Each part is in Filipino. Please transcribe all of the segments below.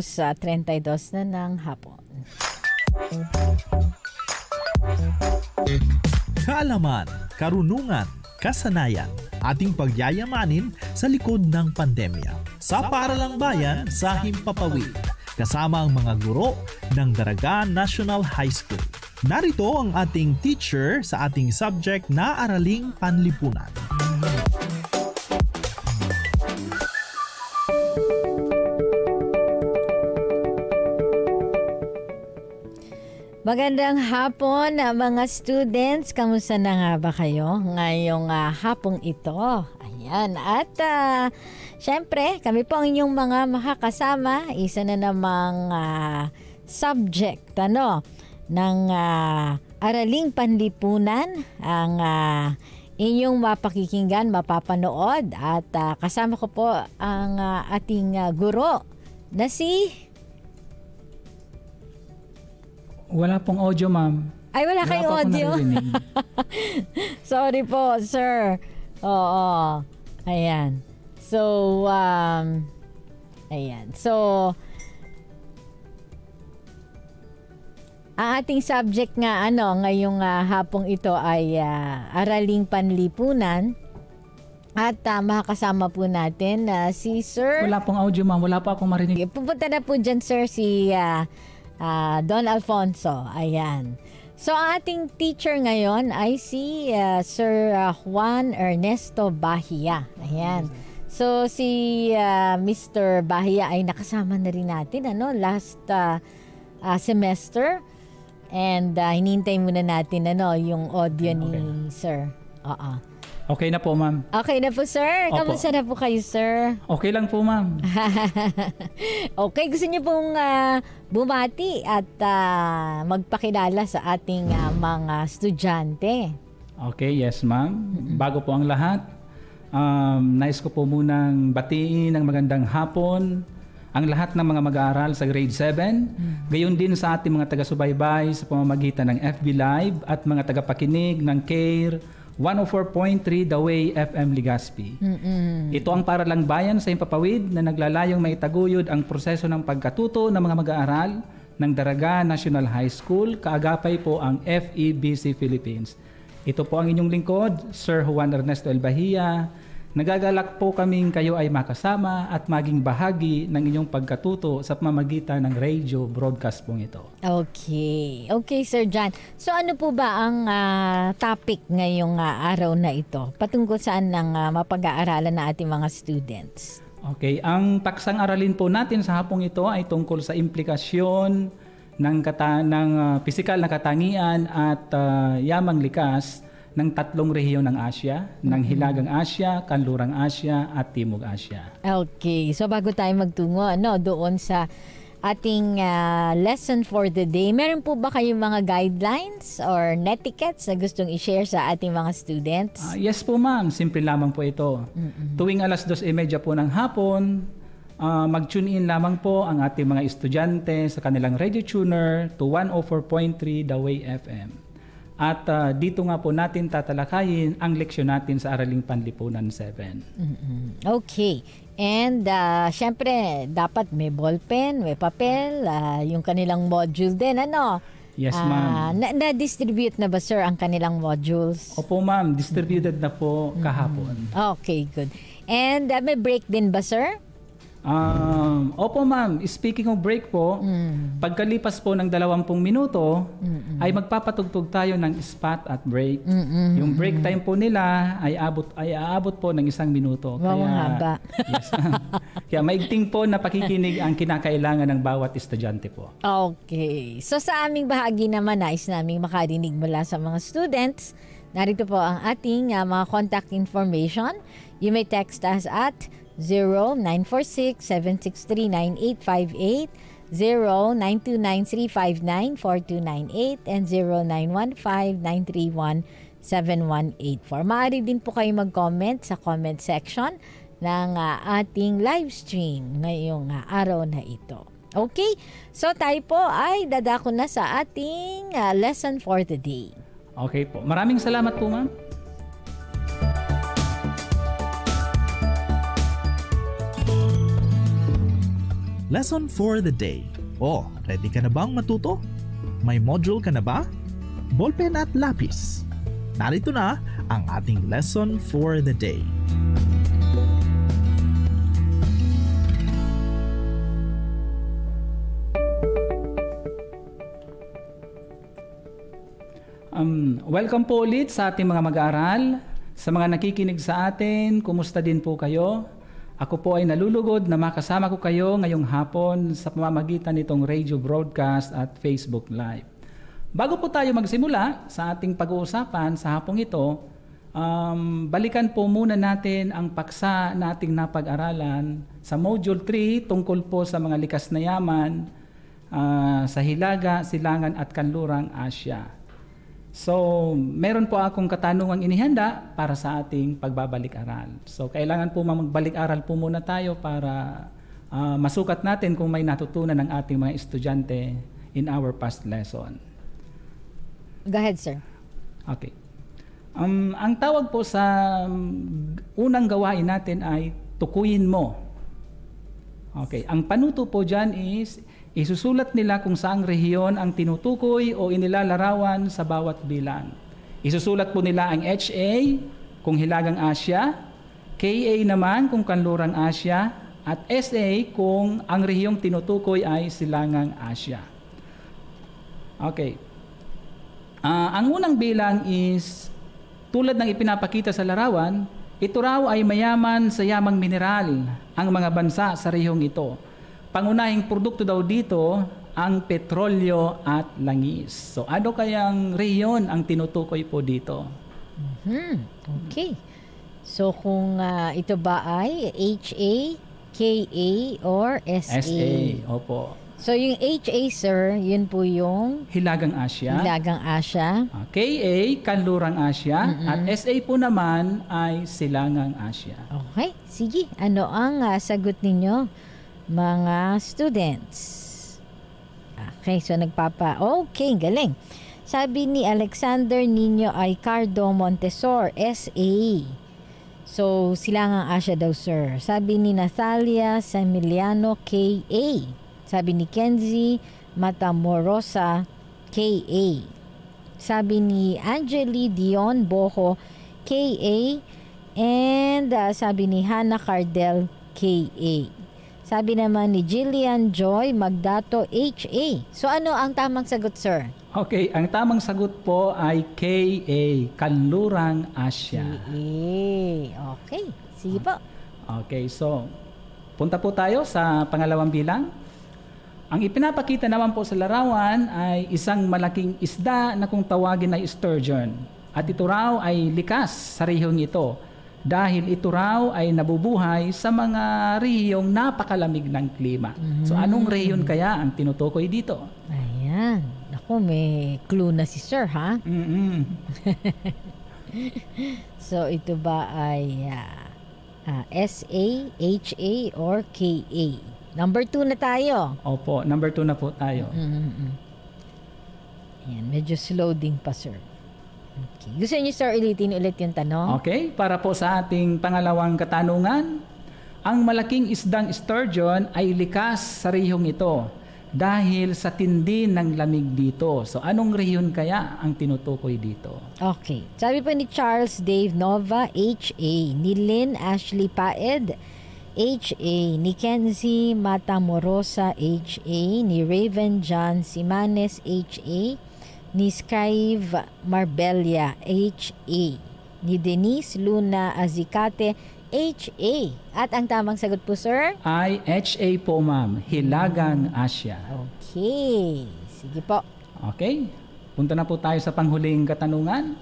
Alas 32 ah, na ng hapon. Kaalaman, karunungan, kasanayan, ating pagyayamanin sa likod ng pandemya. Sa Paralang Bayan sa Himpapawid, kasama ang mga guro ng Daraga National High School. Narito ang ating teacher sa ating subject na araling panlipunan. Magandang hapon ah, mga students. Kamusta na nga ba kayo ngayong uh, hapong ito? Ayan. At uh, syempre, kami po ang inyong mga makakasama. Isa na namang uh, subject ano, ng uh, Araling Panlipunan ang uh, inyong mapakikinggan, mapapanood at uh, kasama ko po ang uh, ating uh, guro na si wala pong audio, ma'am. Ay, wala, wala kayong audio? Sorry po, sir. Oo. Ayan. So, um, ayan. So, Ang ating subject nga ano ngayong uh, hapong ito ay uh, araling panlipunan. At uh, ah, makakasama po natin uh, si Sir. Wala pong audio ma'am, wala pa akong marinig. Pupunta na po dyan sir si uh, Uh, Don Alfonso, ayan. So ang ating teacher ngayon ay si uh, Sir ah, Juan Ernesto Bahia. Ayan. So si uh, Mr. Bahia ay nakasama na rin natin ano last uh, uh, semester and uh, hinintay muna natin ano yung audio mm, okay. ni Sir. Oo. Uh-uh. Okay na po, ma'am. Okay na po, sir. Kamusta na po kayo, sir? Okay lang po, ma'am. okay, gusto niyo pong uh, bumati at uh, magpakilala sa ating uh, mga estudyante. Okay, yes, ma'am. Bago po ang lahat, um, nais ko po munang batiin ang magandang hapon ang lahat ng mga mag-aaral sa grade 7, mm. gayon din sa ating mga taga-subaybay sa pamamagitan ng FB Live at mga tagapakinig ng CARE 104.3 The Way FM Ligaspi. Mm-mm. Ito ang para lang bayan sa Impapawid na naglalayong maitaguyod ang proseso ng pagkatuto ng mga mag-aaral ng Daraga National High School. Kaagapay po ang FEBC Philippines. Ito po ang inyong lingkod, Sir Juan Ernesto El Bahia, Nagagalak po kaming kayo ay makasama at maging bahagi ng inyong pagkatuto sa pamamagitan ng radio broadcast pong ito. Okay. Okay, Sir John. So ano po ba ang uh, topic ngayong uh, araw na ito? Patungkol saan ah, ng uh, mapag-aaralan na ating mga students? Okay. Ang taksang aralin po natin sa hapong ito ay tungkol sa implikasyon ng, kata- ng uh, physical na katangian at uh, yamang likas ng tatlong rehiyon ng Asia, mm-hmm. ng Hilagang Asia, Kanlurang Asia, at Timog Asia. Okay, so bago tayo magtungo ano doon sa ating uh, lesson for the day, meron po ba kayong mga guidelines or netiquettes na gustong i-share sa ating mga students? Uh, yes po ma'am, simple lamang po ito. Mm-hmm. Tuwing alas 2.30 e po ng hapon, uh, mag-tune in lamang po ang ating mga estudyante sa kanilang radio tuner to 104.3 The Way FM. At uh, dito nga po natin tatalakayin ang leksyon natin sa Araling Panlipunan 7. Okay. And uh, syempre, dapat may ballpen, may papel, uh, yung kanilang module din, ano? Yes, uh, ma'am. Na- distribute na ba, sir, ang kanilang modules? Opo, ma'am. Distributed mm-hmm. na po kahapon. Okay, good. And uh, may break din ba, sir? Um, opo ma'am, speaking of break po, mm. pagkalipas po ng 20 minuto, Mm-mm. ay magpapatugtog tayo ng spot at break. Mm-mm. Yung break time po nila ay abot ay aabot po ng isang minuto. Wow, Kaya haba. yes. Kaya maigting po na pakikinig ang kinakailangan ng bawat estudyante po. Okay. So sa aming bahagi naman, nais naming makadinig mula sa mga students. Narito po ang ating uh, mga contact information. You may text us at 0946-763-9858, and 0915-931-7184. Maaari din po kayo mag-comment sa comment section ng uh, ating live stream ngayong uh, araw na ito. Okay, so tayo po ay dadako na sa ating uh, lesson for the day. Okay po. Maraming salamat po ma'am. Lesson for the day. Oh, ready ka na bang matuto? May module ka na ba? Ballpen at lapis. Narito na ang ating lesson for the day. Um, welcome po ulit sa ating mga mag-aaral. Sa mga nakikinig sa atin, kumusta din po kayo? Ako po ay nalulugod na makasama ko kayo ngayong hapon sa pamamagitan nitong radio broadcast at Facebook Live. Bago po tayo magsimula sa ating pag-uusapan sa hapong ito, um, balikan po muna natin ang paksa na ating napag-aralan sa Module 3 tungkol po sa mga likas na yaman uh, sa Hilaga, Silangan at Kanlurang Asya. So, meron po akong katanungang inihanda para sa ating pagbabalik-aral. So, kailangan po magbalik-aral po muna tayo para uh, masukat natin kung may natutunan ng ating mga estudyante in our past lesson. Go ahead, sir. Okay. Um, ang tawag po sa um, unang gawain natin ay tukuyin mo. Okay. Ang panuto po dyan is Isusulat nila kung saang rehiyon ang tinutukoy o inilalarawan sa bawat bilang. Isusulat po nila ang HA kung Hilagang Asya, KA naman kung Kanlurang Asya, at SA kung ang rehiyong tinutukoy ay Silangang Asya. Okay. Uh, ang unang bilang is tulad ng ipinapakita sa larawan, ito raw ay mayaman sa yamang mineral ang mga bansa sa rehiyong ito pangunahing produkto daw dito ang petrolyo at langis. So ano kayang reyon ang tinutukoy po dito? Mm-hmm. Okay. So kung uh, ito ba ay HA, KA or SA? SA, opo. So yung HA sir, yun po yung Hilagang Asya. Hilagang Asya. Uh, ah, KA, Kanlurang Asya mm-hmm. at SA po naman ay Silangang Asya. Okay, sige. Ano ang uh, sagot ninyo? mga students. Okay, so nagpapa... Okay, galing. Sabi ni Alexander Nino Aicardo Montesor, SA. So, sila nga Asia daw, sir. Sabi ni Natalia Samiliano, KA. Sabi ni Kenzie Matamorosa, KA. Sabi ni Angeli Dion Boho, KA. And uh, sabi ni Hannah Cardell, KA. Sabi naman ni Jillian Joy Magdato HA. So ano ang tamang sagot, sir? Okay, ang tamang sagot po ay KA, Kanlurang Asia. KA. Okay. Sige po. Okay, so punta po tayo sa pangalawang bilang. Ang ipinapakita naman po sa larawan ay isang malaking isda na kung tawagin ay sturgeon. At ito raw ay likas sa rihong ito dahil ito raw ay nabubuhay sa mga rehiyong napakalamig ng klima. Mm-hmm. So mm. anong rehiyon kaya ang tinutukoy dito? Ayan. Ako, may clue na si Sir, ha? Mm-hmm. so ito ba ay uh, ah, uh, ah, S-A, H-A, or K-A? Number 2 na tayo. Opo, number 2 na po tayo. Mm-hmm. Ayan, medyo slow din pa, Sir. Okay. Gusto niyo, Sir, ulitin ulit yung tanong? Okay. Para po sa ating pangalawang katanungan, ang malaking isdang sturgeon ay likas sa rehiyong ito dahil sa tindi ng lamig dito. So, anong rehiyon kaya ang tinutukoy dito? Okay. Sabi po ni Charles Dave Nova, HA, ni Lynn Ashley Paed, HA, ni Kenzie Matamorosa, HA, ni Raven John Simanes, HA, ni Skyve Marbella H.A., ni Denise Luna Azicate H.A. At ang tamang sagot po, sir? I.H.A. po, ma'am. Hilagang hmm. Asya. Okay. Sige po. Okay. Punta na po tayo sa panghuling katanungan.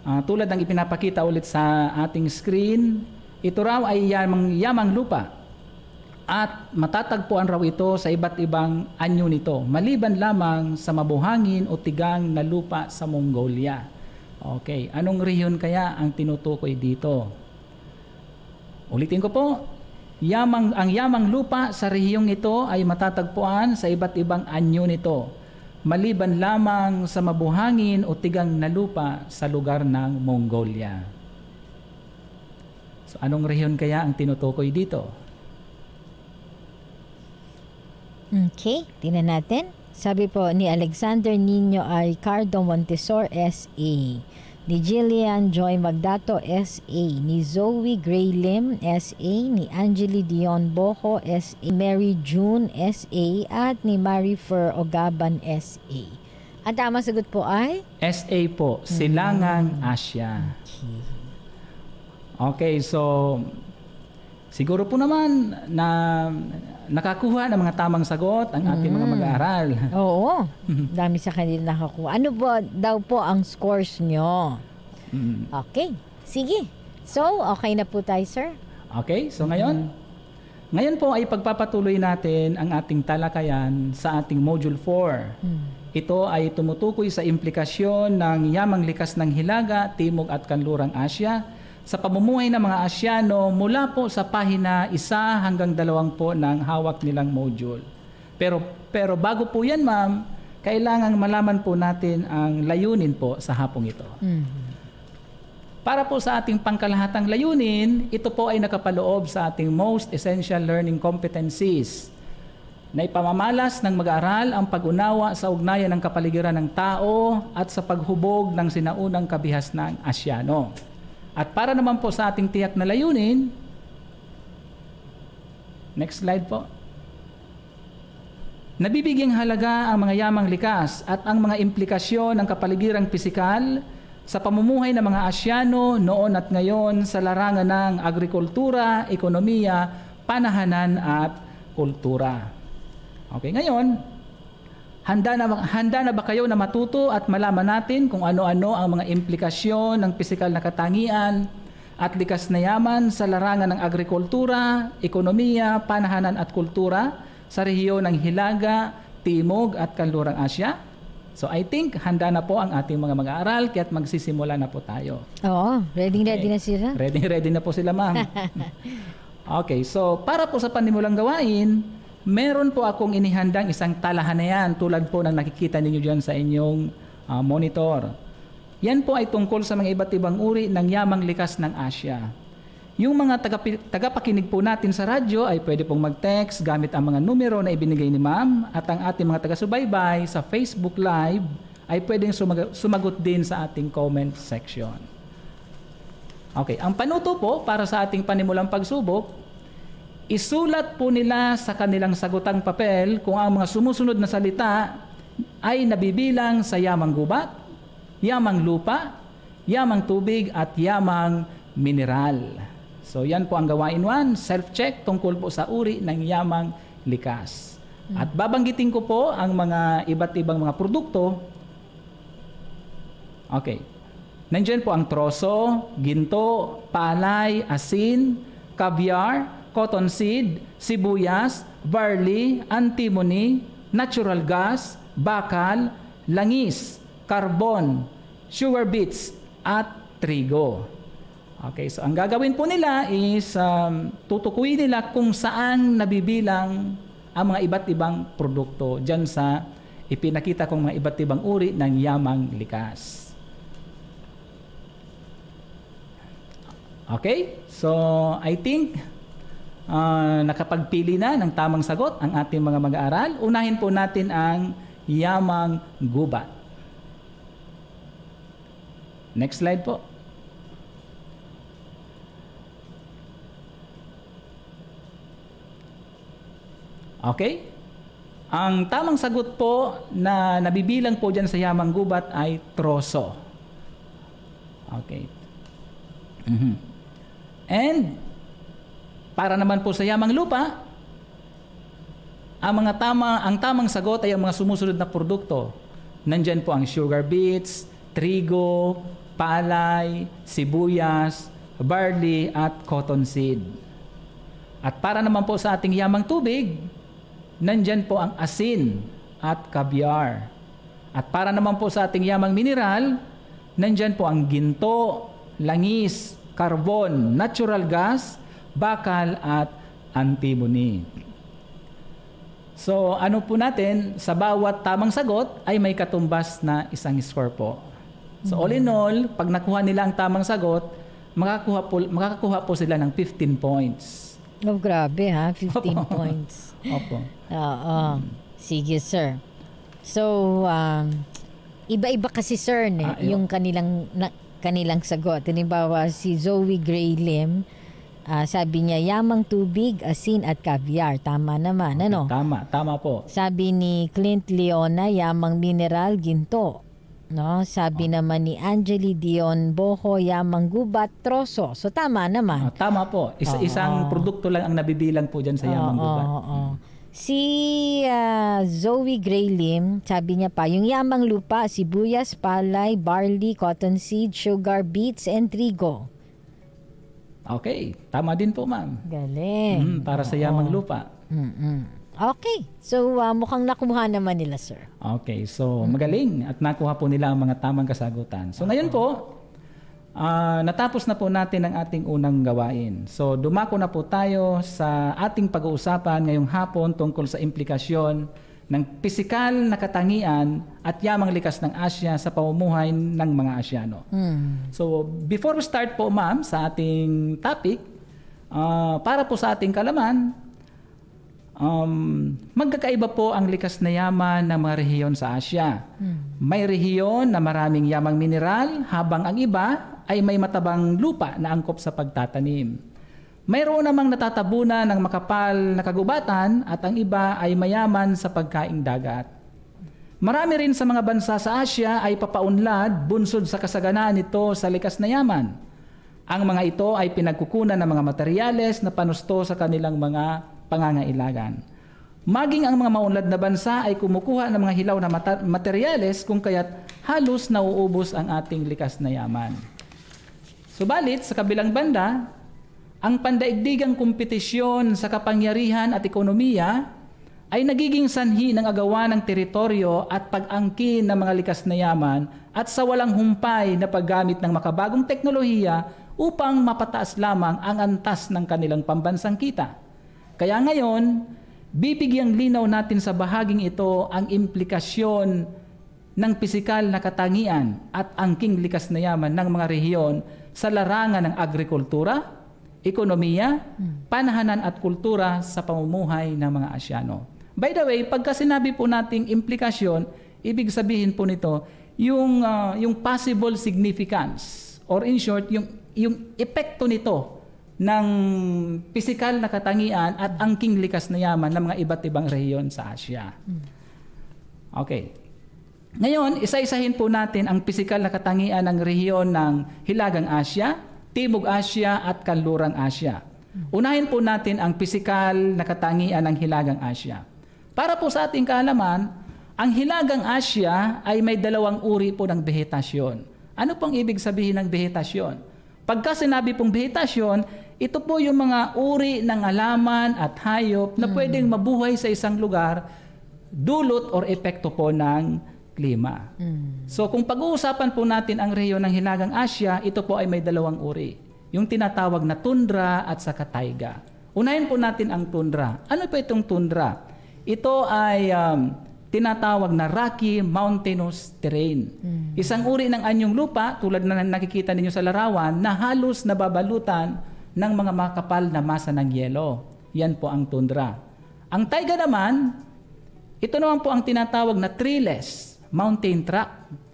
Uh, tulad ng ipinapakita ulit sa ating screen, ito raw ay yamang, yamang lupa at matatagpuan raw ito sa iba't ibang anyo nito, maliban lamang sa mabuhangin o tigang na lupa sa Mongolia. Okay, anong rehiyon kaya ang tinutukoy dito? Ulitin ko po, yamang, ang yamang lupa sa rehiyong ito ay matatagpuan sa iba't ibang anyo nito, maliban lamang sa mabuhangin o tigang na lupa sa lugar ng Mongolia. So anong rehiyon kaya ang tinutukoy dito? Okay, tingnan natin. Sabi po ni Alexander Nino Cardo Montesor, S.A. Ni Jillian Joy Magdato, S.A. Ni Zoe Gray Lim, S.A. Ni Angeli Dion Boho, S.A. Mary June, S.A. At ni Marifer Ogaban, S.A. Ang tamang sagot po ay? S.A. po, Silangan mm-hmm. Asya. Okay. okay, so siguro po naman na nakakuha ng mga tamang sagot ang ating mm. mga mag-aaral. Oo. Mm-hmm. Dami sa kanila nakakuha. Ano po daw po ang scores nyo? Mm. Okay. Sige. So, okay na po tayo, sir? Okay. So, ngayon, mm. ngayon po ay pagpapatuloy natin ang ating talakayan sa ating Module 4. Mm. Ito ay tumutukoy sa implikasyon ng yamang likas ng Hilaga, Timog at Kanlurang Asya sa pamumuhay ng mga Asyano mula po sa pahina isa hanggang dalawang po ng hawak nilang module. Pero, pero bago po yan, ma'am, kailangan malaman po natin ang layunin po sa hapong ito. Mm-hmm. Para po sa ating pangkalahatang layunin, ito po ay nakapaloob sa ating most essential learning competencies na ipamamalas ng mag-aaral ang pag-unawa sa ugnayan ng kapaligiran ng tao at sa paghubog ng sinaunang ng Asyano. At para naman po sa ating tiyak na layunin, next slide po. Nabibigyang halaga ang mga yamang likas at ang mga implikasyon ng kapaligirang pisikal sa pamumuhay ng mga Asyano noon at ngayon sa larangan ng agrikultura, ekonomiya, panahanan at kultura. Okay, ngayon, Handa na, handa na ba kayo na matuto at malaman natin kung ano-ano ang mga implikasyon ng pisikal na katangian at likas na yaman sa larangan ng agrikultura, ekonomiya, panahanan at kultura sa rehiyon ng Hilaga, Timog at Kanlurang Asya? So I think handa na po ang ating mga mag-aaral kaya't magsisimula na po tayo. Oo, ready okay. ready na sila. Ready ready na po sila, ma'am. okay, so para po sa panimulang gawain, meron po akong inihandang isang talahanayan tulad po ng nakikita ninyo dyan sa inyong uh, monitor. Yan po ay tungkol sa mga iba't ibang uri ng yamang likas ng Asya. Yung mga tagapakinig po natin sa radyo ay pwede pong mag-text gamit ang mga numero na ibinigay ni ma'am at ang ating mga taga-subaybay sa Facebook Live ay pwedeng sumag- sumagot din sa ating comment section. Okay, ang panuto po para sa ating panimulang pagsubok isulat po nila sa kanilang sagotang papel kung ang mga sumusunod na salita ay nabibilang sa yamang gubat, yamang lupa, yamang tubig at yamang mineral. So yan po ang gawain 1, self-check tungkol po sa uri ng yamang likas. At babanggitin ko po ang mga iba't ibang mga produkto. Okay. Nandiyan po ang troso, ginto, palay, asin, caviar, cotton seed, sibuyas, barley, antimony, natural gas, bakal, langis, carbon, sugar beets, at trigo. Okay, so ang gagawin po nila is um, tutukuyin nila kung saan nabibilang ang mga iba't ibang produkto dyan sa ipinakita kong mga iba't ibang uri ng yamang likas. Okay? So, I think uh, nakapagpili na ng tamang sagot ang ating mga mag-aaral, unahin po natin ang yamang gubat. Next slide po. Okay? Ang tamang sagot po na nabibilang po dyan sa yamang gubat ay troso. Okay. Mm-hmm. And para naman po sa yamang lupa, ang mga tama, ang tamang sagot ay ang mga sumusunod na produkto. Nandyan po ang sugar beets, trigo, palay, sibuyas, barley, at cotton seed. At para naman po sa ating yamang tubig, nandyan po ang asin at caviar. At para naman po sa ating yamang mineral, nandyan po ang ginto, langis, karbon, natural gas, Bakal at Antimony. So ano po natin, sa bawat tamang sagot ay may katumbas na isang score po. So all in all, pag nakuha nila ang tamang sagot, makakakuha po, makakakuha po sila ng 15 points. Oh, grabe ha, 15 Opo. points. Opo. Oo. Sige, sir. So, um, iba-iba kasi, sir, ne, ah, yung kanilang na, kanilang sagot. Halimbawa, si Zoe Gray Lim, Uh, sabi niya, yamang tubig, asin at caviar. Tama naman, okay, ano? Tama, tama po. Sabi ni Clint Leona, yamang mineral, ginto. No, sabi oh. naman ni Angeli Dion Boho Yamang Gubat Troso. So tama naman. Oh, tama po. Is- oh, isang oh. produkto lang ang nabibilang po diyan sa oh, Yamang Gubat. Oh, oh. Si uh, Zoe Gray Lim, sabi niya pa, yung yamang lupa, sibuyas, palay, barley, cotton seed, sugar, beets, and trigo. Okay, tama din po ma'am. Galing. Mm, para sa yamang lupa. Mm-mm. Okay. So, uh, mukhang nakuha naman nila, sir. Okay, so magaling at nakuha po nila ang mga tamang kasagutan. So ngayon po, ah, natapos na po natin ang ating unang gawain. So dumako na po tayo sa ating pag-uusapan ngayong hapon tungkol sa implikasyon ng pisikal na katangian at yamang likas ng Asya sa pamumuhay ng mga Asyano. Mm. So, before we start po ma'am sa ating topic, uh, para po sa ating kalaman, um, magkakaiba po ang likas na yaman ng mga rehiyon sa Asya. Mm. May rehiyon na maraming yamang mineral habang ang iba ay may matabang lupa na angkop sa pagtatanim. Mayroon namang natatabunan ng makapal na kagubatan at ang iba ay mayaman sa pagkaing dagat. Marami rin sa mga bansa sa Asya ay papaunlad bunsod sa kasaganaan nito sa likas na yaman. Ang mga ito ay pinagkukunan ng mga materyales na panusto sa kanilang mga pangangailangan. Maging ang mga maunlad na bansa ay kumukuha ng mga hilaw na materyales kung kaya't halos nauubos ang ating likas na yaman. Subalit, sa kabilang banda, ang pandaigdigang kompetisyon sa kapangyarihan at ekonomiya ay nagiging sanhi ng agawan ng teritoryo at pag-angkin ng mga likas na yaman at sa walang humpay na paggamit ng makabagong teknolohiya upang mapataas lamang ang antas ng kanilang pambansang kita. Kaya ngayon, bibigyang linaw natin sa bahaging ito ang implikasyon ng pisikal na katangian at angking likas na yaman ng mga rehiyon sa larangan ng agrikultura, ekonomiya, hmm. panahanan at kultura sa pamumuhay ng mga Asyano. By the way, pagka sinabi po nating implikasyon, ibig sabihin po nito, yung, uh, yung possible significance, or in short, yung, yung epekto nito ng pisikal na katangian at hmm. angking likas na yaman ng mga iba't ibang rehiyon sa Asya. Hmm. Okay. Ngayon, isa-isahin po natin ang pisikal na katangian ng rehiyon ng Hilagang Asya, Timog Asya at Kanlurang Asya. Unahin po natin ang pisikal na katangian ng Hilagang Asya. Para po sa ating kaalaman, ang Hilagang Asya ay may dalawang uri po ng vegetasyon. Ano pong ibig sabihin ng vegetasyon? Pagka sinabi pong vegetasyon, ito po yung mga uri ng alaman at hayop na mm. pwedeng mabuhay sa isang lugar dulot or epekto po ng klima. Mm. So kung pag-uusapan po natin ang rehiyon ng Hilagang Asya, ito po ay may dalawang uri. Yung tinatawag na tundra at saka taiga. Unahin po natin ang tundra. Ano po itong tundra? Ito ay um, tinatawag na rocky mountainous terrain. Mm. Isang uri ng anyong lupa tulad na nakikita ninyo sa larawan na halos nababalutan ng mga makapal na masa ng yelo. Yan po ang tundra. Ang taiga naman, ito naman po ang tinatawag na treeless mountain track.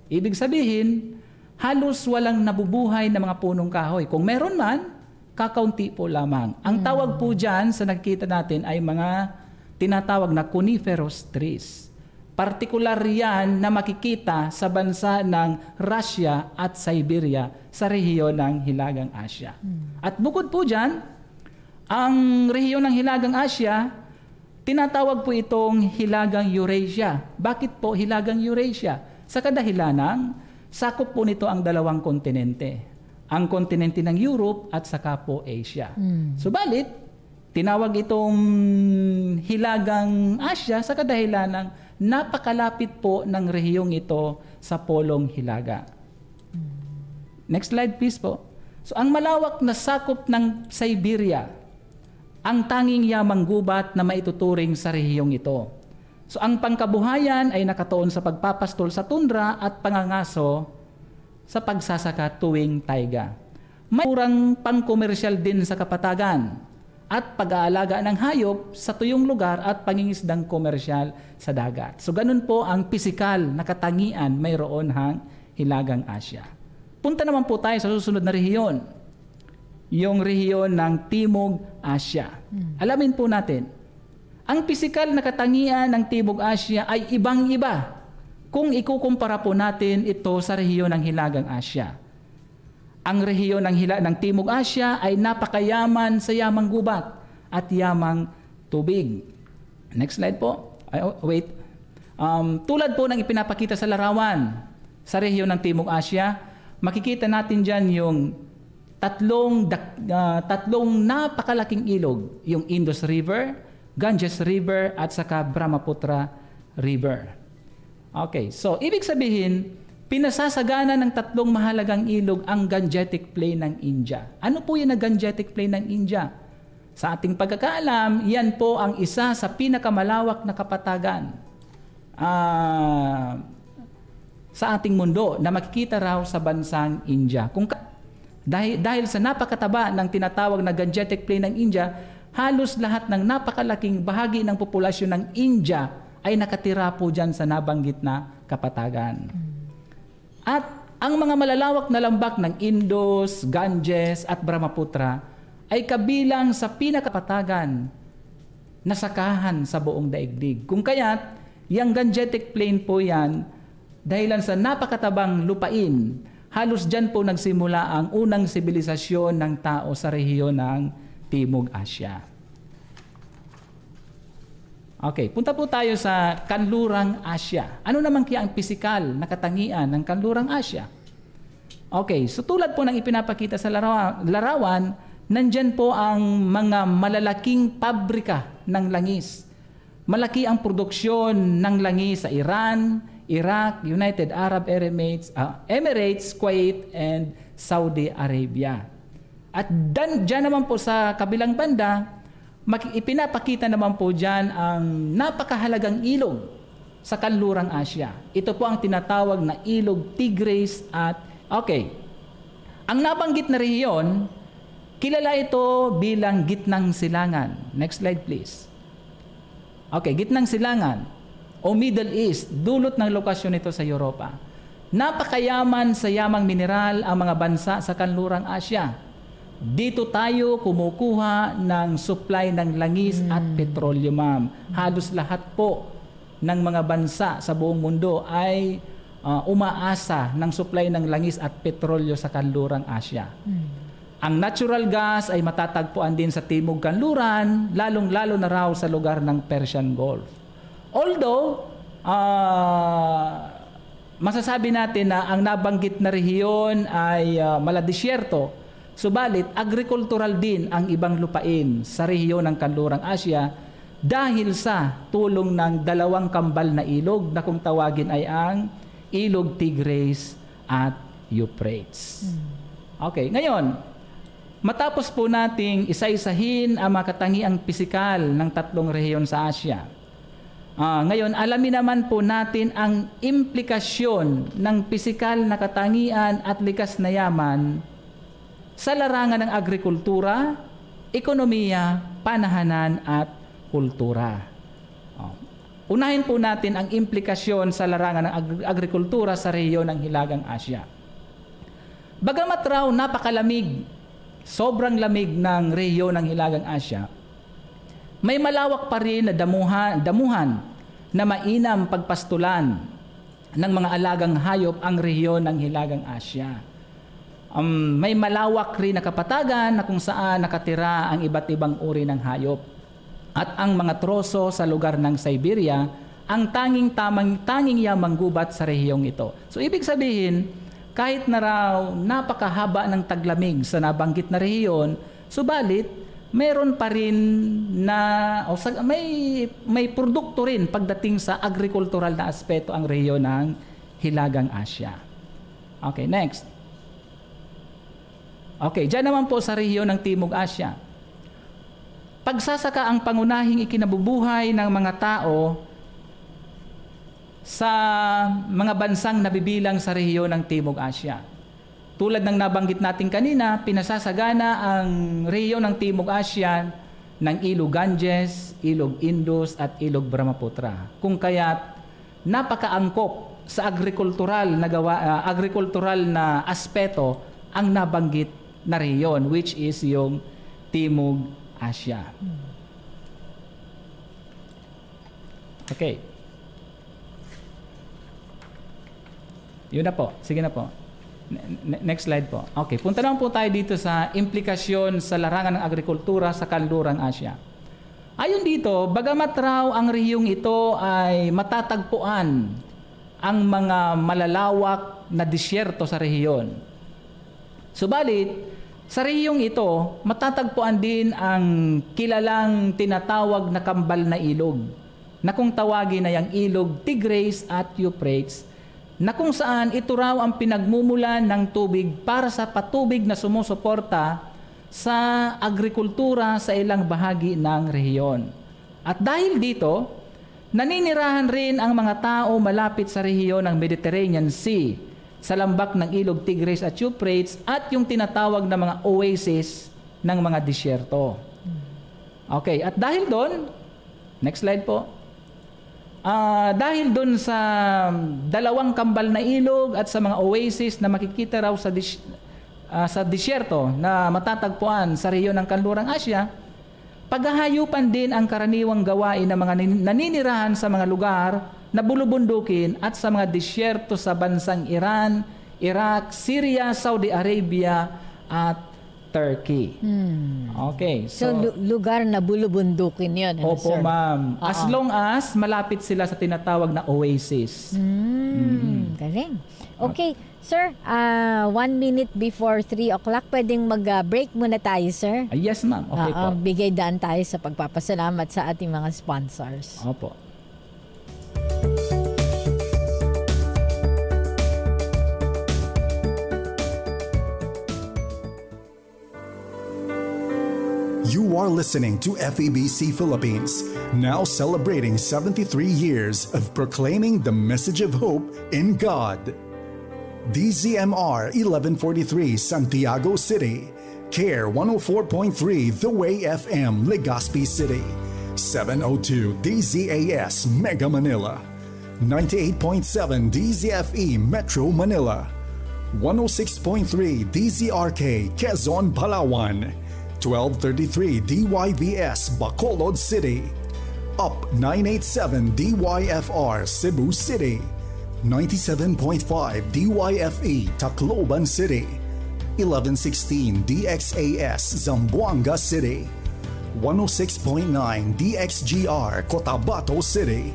Ibig sabihin, halos walang nabubuhay na mga punong kahoy. Kung meron man, kakaunti po lamang. Ang hmm. tawag po dyan sa nakikita natin ay mga tinatawag na coniferous trees. Partikular yan na makikita sa bansa ng Russia at Siberia sa rehiyon ng Hilagang Asya. Hmm. At bukod po dyan, ang rehiyon ng Hilagang Asya Tinatawag po itong Hilagang Eurasia. Bakit po Hilagang Eurasia? Sa kadahilanan, sakop po nito ang dalawang kontinente. Ang kontinente ng Europe at saka po Asia. Mm. Subalit, tinawag itong Hilagang Asia sa kadahilanan napakalapit po ng rehiyong ito sa polong Hilaga. Hmm. Next slide please po. So ang malawak na sakop ng Siberia ang tanging yamang gubat na maituturing sa rehiyong ito. So ang pangkabuhayan ay nakatuon sa pagpapastol sa tundra at pangangaso sa pagsasaka tuwing taiga. May kurang pangkomersyal din sa kapatagan at pag-aalaga ng hayop sa tuyong lugar at pangingisdang komersyal sa dagat. So ganun po ang pisikal na katangian mayroon hang Hilagang Asya. Punta naman po tayo sa susunod na rehiyon yung rehiyon ng Timog Asya. Hmm. Alamin po natin, ang pisikal na katangian ng Timog Asya ay ibang-iba kung ikukumpara po natin ito sa rehiyon ng Hilagang Asya. Ang rehiyon ng, hila, ng Timog Asya ay napakayaman sa yamang gubat at yamang tubig. Next slide po. Ay, oh, wait. Um, tulad po ng ipinapakita sa larawan sa rehiyon ng Timog Asya, makikita natin dyan yung tatlong uh, tatlong napakalaking ilog, yung Indus River, Ganges River at saka Brahmaputra River. Okay, so ibig sabihin, pinasasagana ng tatlong mahalagang ilog ang Gangetic Plain ng India. Ano po yan Gangetic Plain ng India? Sa ating pagkakaalam, yan po ang isa sa pinakamalawak na kapatagan uh, sa ating mundo na makikita raw sa bansang India. Kung ka- dahil, dahil sa napakataba ng tinatawag na Gangetic Plain ng India, halos lahat ng napakalaking bahagi ng populasyon ng India ay nakatira po dyan sa nabanggit na kapatagan. At ang mga malalawak na lambak ng Indus, Ganges at Brahmaputra ay kabilang sa pinakapatagan na sakahan sa buong daigdig. Kung kaya't, yung Gangetic Plain po yan, dahilan sa napakatabang lupain Halos dyan po nagsimula ang unang sibilisasyon ng tao sa rehiyon ng Timog Asya. Okay, punta po tayo sa Kanlurang Asya. Ano naman kaya ang pisikal na katangian ng Kanlurang Asya? Okay, so tulad po ng ipinapakita sa larawan, larawan nandyan po ang mga malalaking pabrika ng langis. Malaki ang produksyon ng langis sa Iran, Iraq, United Arab Emirates, uh, Emirates, Kuwait, and Saudi Arabia. At dan, dyan naman po sa kabilang banda, mak- ipinapakita naman po dyan ang napakahalagang ilog sa kanlurang Asya. Ito po ang tinatawag na ilog Tigris at okay. Ang nabanggit na rehiyon, kilala ito bilang gitnang silangan. Next slide please. Okay, gitnang silangan o Middle East, dulot ng lokasyon nito sa Europa. Napakayaman sa yamang mineral ang mga bansa sa kanlurang Asya. Dito tayo kumukuha ng supply ng langis mm. at hmm. petrolyo, ma'am. Halos lahat po ng mga bansa sa buong mundo ay uh, umaasa ng supply ng langis at petrolyo sa kanlurang Asya. Mm. Ang natural gas ay matatagpuan din sa Timog Kanluran, lalong-lalo na raw sa lugar ng Persian Gulf. Although, uh, masasabi natin na ang nabanggit na rehiyon ay uh, ah, maladisyerto, subalit agricultural din ang ibang lupain sa rehiyon ng Kanlurang Asya dahil sa tulong ng dalawang kambal na ilog na kung tawagin ay ang Ilog Tigris at Euphrates. Hmm. Okay, ngayon, matapos po nating isa-isahin ang mga katangiang pisikal ng tatlong rehiyon sa Asya, Ah, ngayon, alamin naman po natin ang implikasyon ng pisikal na katangian at likas na yaman sa larangan ng agrikultura, ekonomiya, panahanan at kultura. Oh. Unahin po natin ang implikasyon sa larangan ng ag- agrikultura sa rehiyon ng Hilagang Asya. Bagamat raw napakalamig, sobrang lamig ng rehiyon ng Hilagang Asya, may malawak pa rin na damuhan, damuhan na mainam pagpastulan ng mga alagang hayop ang rehiyon ng Hilagang Asya. Um, may malawak rin na kapatagan na kung saan nakatira ang iba't ibang uri ng hayop. At ang mga troso sa lugar ng Siberia ang tanging tamang tanging yamang gubat sa rehiyong ito. So ibig sabihin, kahit na raw napakahaba ng taglamig sa nabanggit na rehiyon, subalit meron pa rin na o sa, may may produkto rin pagdating sa agricultural na aspeto ang rehiyon ng Hilagang Asya. Okay, next. Okay, diyan naman po sa rehiyon ng Timog Asya. Pagsasaka ang pangunahing ikinabubuhay ng mga tao sa mga bansang nabibilang sa rehiyon ng Timog Asya. Tulad ng nabanggit natin kanina, pinasasagana ang rehiyon ng Timog Asya ng Ilog Ganges, Ilog Indus at Ilog Brahmaputra. Kung kaya't napakaangkop sa agricultural na gawa, uh, ah, agricultural na aspeto ang nabanggit na rehiyon which is yung Timog Asya. Okay. Yun na po. Sige na po. Next slide po. Okay, punta naman po tayo dito sa implikasyon sa larangan ng agrikultura sa kanlurang Asya. Ayon dito, bagamat raw ang rehiyong ito ay matatagpuan ang mga malalawak na disyerto sa rehiyon. Subalit, sa rehiyong ito, matatagpuan din ang kilalang tinatawag na kambal na ilog na kung tawagin ay ang ilog Tigris at Euphrates na kung saan ito raw ang pinagmumulan ng tubig para sa patubig na sumusuporta sa agrikultura sa ilang bahagi ng rehiyon. At dahil dito, naninirahan rin ang mga tao malapit sa rehiyon ng Mediterranean Sea, sa lambak ng ilog Tigris at Euphrates at yung tinatawag na mga oasis ng mga disyerto. Okay, at dahil doon, next slide po. Uh, dahil doon sa dalawang kambal na ilog at sa mga oasis na makikita raw sa, dis- uh, sa disyerto na matatagpuan sa rehiyon ng Kanlurang Asya, paghahayupan din ang karaniwang gawain ng mga naninirahan sa mga lugar na bulubundukin at sa mga disyerto sa bansang Iran, Iraq, Syria, Saudi Arabia at Turkey. Hmm. Okay. So, so lugar na bulubundukin yun. Ano, opo, sir? ma'am. Uh-oh. As long as malapit sila sa tinatawag na oasis. Hmm. Mm-hmm. Galing. Okay. Sir, uh, one minute before 3 o'clock, pwedeng mag-break muna tayo, sir? Uh, yes, ma'am. Okay Uh-oh. po. Bigay daan tayo sa pagpapasalamat sa ating mga sponsors. Opo. You are listening to FEBC Philippines, now celebrating 73 years of proclaiming the message of hope in God. DZMR 1143 Santiago City, CARE 104.3 The Way FM Legazpi City, 702 DZAS Mega Manila, 98.7 DZFE Metro Manila, 106.3 DZRK Quezon Palawan, 1233 DYVS Bacolod City. Up 987 DYFR Cebu City. 97.5 DYFE Tacloban City. 1116 DXAS Zamboanga City. 106.9 DXGR Cotabato City.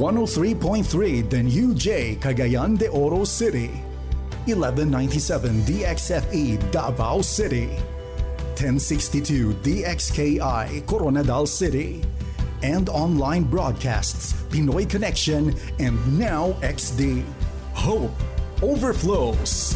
103.3 Then UJ Cagayan de Oro City. 1197 DXFE Davao City. 1062 DXKI, Coronadal City. And online broadcasts, Pinoy Connection and Now XD. Hope overflows.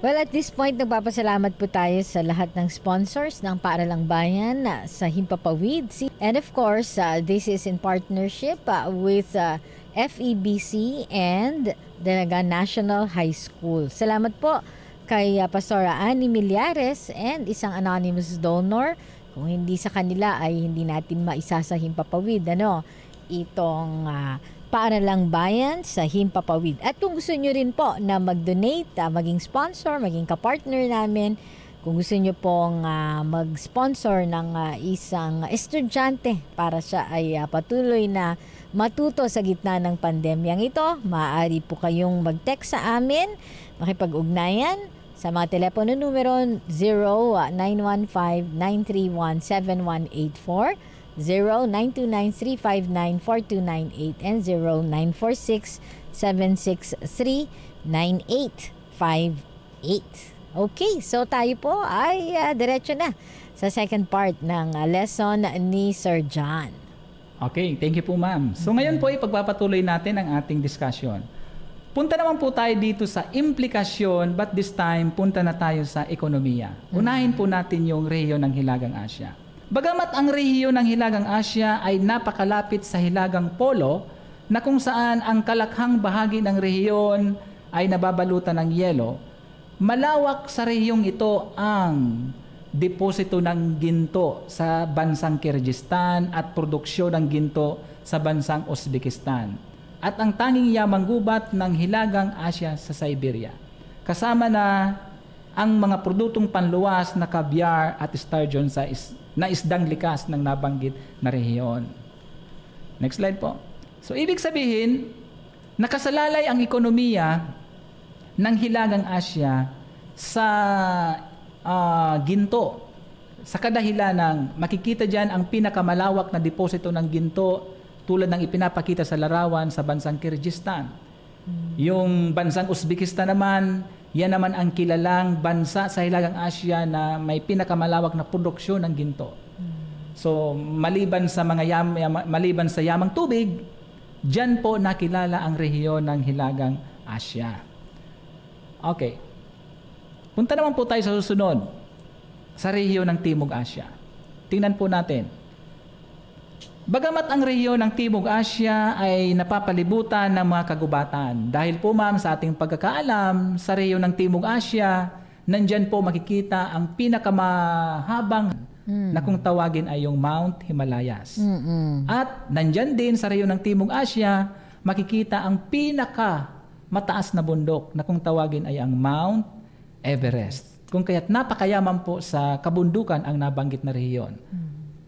Well, at this point, nagpapasalamat po tayo sa lahat ng sponsors ng Paaralang Bayan ah, sa Himpapawid. And of course, uh, this is in partnership uh, with uh, FEBC and Dalaga National High School. Salamat po kay uh, ah, Pastora Annie Millares and isang anonymous donor. Kung hindi sa kanila ay hindi natin maisasahin papawid ano, itong uh, ah, lang Bayan sa Himpapawid. At kung gusto nyo rin po na mag-donate, uh, maging sponsor, maging kapartner namin, kung gusto nyo pong uh, mag-sponsor ng uh, isang estudyante para siya ay uh, patuloy na matuto sa gitna ng pandemyang ito, maaari po kayong mag-text sa amin, makipag-ugnayan sa mga telepono numero 0915-931-7184, 0929-359-4298, and 0946-763-9858. Okay, so tayo po ay uh, diretso na sa second part ng ah, lesson ni Sir John. Okay, thank you po ma'am. So ngayon po ay pagpapatuloy natin ang ating discussion. Punta naman po tayo dito sa implikasyon but this time punta na tayo sa ekonomiya. Unahin po natin yung rehiyon ng Hilagang Asya. Bagamat ang rehiyon ng Hilagang Asya ay napakalapit sa Hilagang Polo na kung saan ang kalakhang bahagi ng rehiyon ay nababalutan ng yelo, malawak sa rehiyong ito ang deposito ng ginto sa bansang Kyrgyzstan at produksyon ng ginto sa bansang Uzbekistan. At ang tanging yamang gubat ng Hilagang Asya sa Siberia. Kasama na ang mga produktong panluwas na caviar at sturgeon sa is, na isdang likas ng nabanggit na rehiyon. Next slide po. So ibig sabihin, nakasalalay ang ekonomiya ng Hilagang Asya sa uh, ginto. Sa kadahilan ng makikita diyan ang pinakamalawak na deposito ng ginto tulad ng ipinapakita sa larawan sa bansang Kyrgyzstan. Hmm. Yung bansang Uzbekistan naman, yan naman ang kilalang bansa sa Hilagang Asya na may pinakamalawak na produksyon ng ginto. Hmm. So maliban sa mga yam, yama, maliban sa yamang tubig, diyan po nakilala ang rehiyon ng Hilagang Asya. Okay. Punta naman po tayo sa susunod, sa rehiyon ng Timog Asya. Tingnan po natin. Bagamat ang rehiyon ng Timog Asya ay napapalibutan ng mga kagubatan. Dahil po ma'am sa ating pagkakaalam, sa rehiyon ng Timog Asya, nandyan po makikita ang pinakamahabang mm. na kung tawagin ay yung Mount Himalayas. Mm-mm. At nandyan din sa rehiyon ng Timog Asya, makikita ang pinaka mataas na bundok na kung tawagin ay ang Mount Everest. Kung kaya't napakayaman po sa kabundukan ang nabanggit na rehiyon.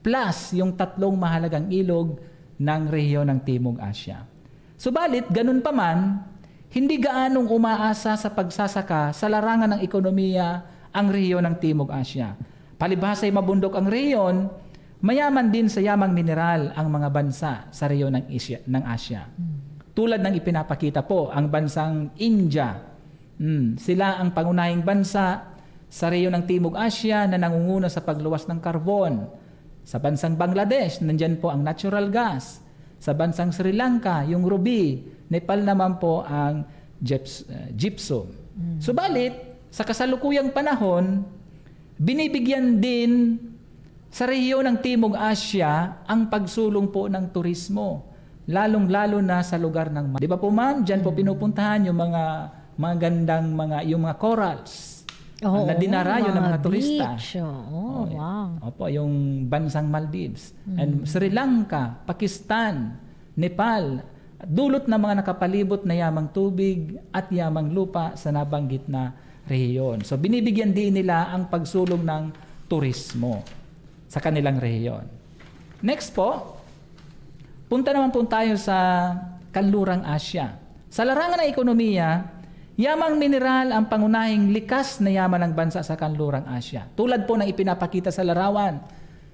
Plus, yung tatlong mahalagang ilog ng rehiyon ng Timog Asya. Subalit, ganun pa man, hindi gaanong umaasa sa pagsasaka sa larangan ng ekonomiya ang rehiyon ng Timog Asya. Palibhasa ay mabundok ang rehiyon, mayaman din sa yamang mineral ang mga bansa sa rehiyon ng Asya. Ng Asya. Hmm. Tulad ng ipinapakita po ang bansang India Mm, sila ang pangunahing bansa sa reyo ng Timog Asya na nangunguna sa pagluwas ng karbon. Sa bansang Bangladesh, nandyan po ang natural gas. Sa bansang Sri Lanka, yung ruby. Nepal naman po ang eh, gypsum. Mm. Subalit, sa kasalukuyang panahon, binibigyan din sa rehiyon ng Timog Asya ang pagsulong po ng turismo. Lalong-lalo na sa lugar ng... Di ba po ma'am, dyan po hmm. pinupuntahan yung mga magandang mga yung mga corals oh, na dinarayo ng mga beach. turista. Oh, oh, wow. Opo, yung bansang Maldives. Mm. And Sri Lanka, Pakistan, Nepal, dulot ng mga nakapalibot na yamang tubig at yamang lupa sa nabanggit na rehiyon. So binibigyan din nila ang pagsulong ng turismo sa kanilang rehiyon. Next po, punta naman po tayo sa Kanlurang Asya. Sa larangan ng ekonomiya, Yamang mineral ang pangunahing likas na yaman ng bansa sa kanlurang Asya. Tulad po ng ipinapakita sa larawan,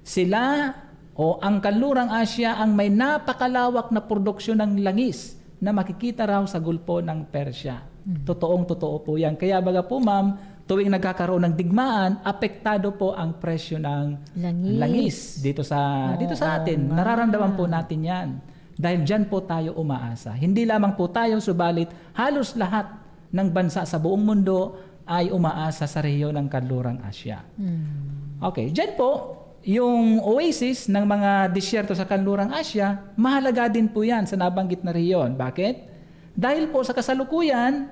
sila o ang kanlurang Asya ang may napakalawak na produksyon ng langis na makikita raw sa gulpo ng Persya. Hmm. Totoong totoo po yan. Kaya baga po ma'am, tuwing nagkakaroon ng digmaan, apektado po ang presyo ng langis, langis dito sa oh, dito sa atin. Oh, Nararamdaman po natin 'yan. Dahil diyan po tayo umaasa. Hindi lamang po tayo subalit halos lahat ng bansa sa buong mundo ay umaasa sa rehiyon ng Kanlurang Asya. Mm. Okay, dyan po, yung oasis ng mga disyerto sa Kanlurang Asya, mahalaga din po yan sa nabanggit na rehiyon. Bakit? Dahil po sa kasalukuyan,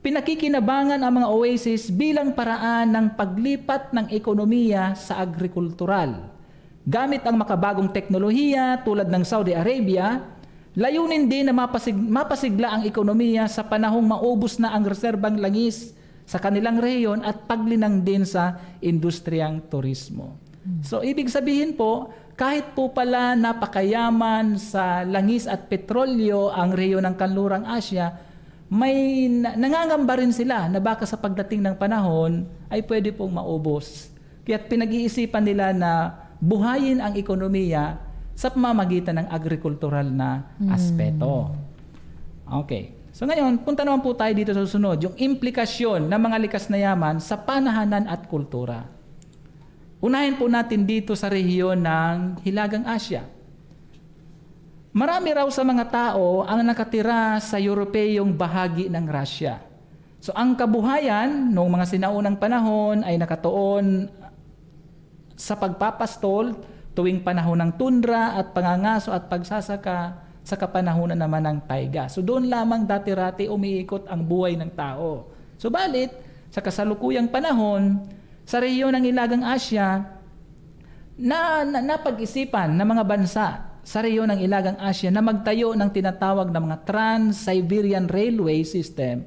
pinakikinabangan ang mga oasis bilang paraan ng paglipat ng ekonomiya sa agrikultural. Gamit ang makabagong teknolohiya tulad ng Saudi Arabia, Layunin din na mapasig, mapasigla ang ekonomiya sa panahong maubos na ang reserbang langis sa kanilang rehiyon at paglinang din sa industriyang turismo. So ibig sabihin po, kahit po pala napakayaman sa langis at petrolyo ang rehiyon ng Kanlurang Asya, may nangangamba rin sila na baka sa pagdating ng panahon ay pwede pong maubos. Kaya't pinag-iisipan nila na buhayin ang ekonomiya sa pamamagitan ng agricultural na hmm. aspeto. Mm. Okay. So ngayon, punta naman po tayo dito sa susunod, yung implikasyon ng mga likas na yaman sa panahanan at kultura. Unahin po natin dito sa rehiyon ng Hilagang Asya. Marami raw sa mga tao ang nakatira sa Europeyong bahagi ng Russia. So ang kabuhayan noong mga sinaunang panahon ay nakatuon sa pagpapastol tuwing panahon ng tundra at pangangaso at pagsasaka sa kapanahunan naman ng taiga. So doon lamang dati-rati umiikot ang buhay ng tao. Subalit, sa kasalukuyang panahon, sa rehiyon ng Ilagang Asya, na, na napag-isipan ng mga bansa sa rehiyon ng Ilagang Asya na magtayo ng tinatawag na mga Trans-Siberian Railway System.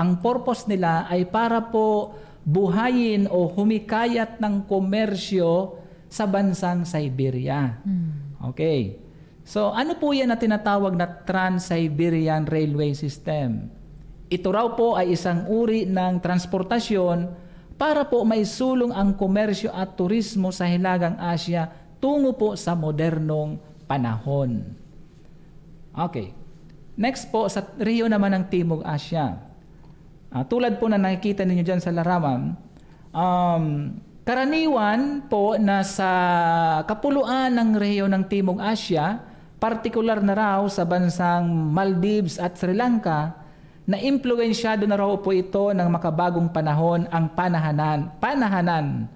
Ang purpose nila ay para po buhayin o humikayat ng komersyo sa bansang Siberia. Mm. Okay. So ano po yan na tinatawag na Trans-Siberian Railway System? Ito raw po ay isang uri ng transportasyon para po may sulong ang komersyo at turismo sa Hilagang Asya tungo po sa modernong panahon. Okay. Next po, sa Rio naman ng Timog Asya. Uh, tulad po na nakikita ninyo dyan sa larawan, um, Karaniwan po na sa kapuluan ng rehiyon ng Timog Asya, partikular na raw sa bansang Maldives at Sri Lanka, na impluensyado na raw po ito ng makabagong panahon ang panahanan, panahanan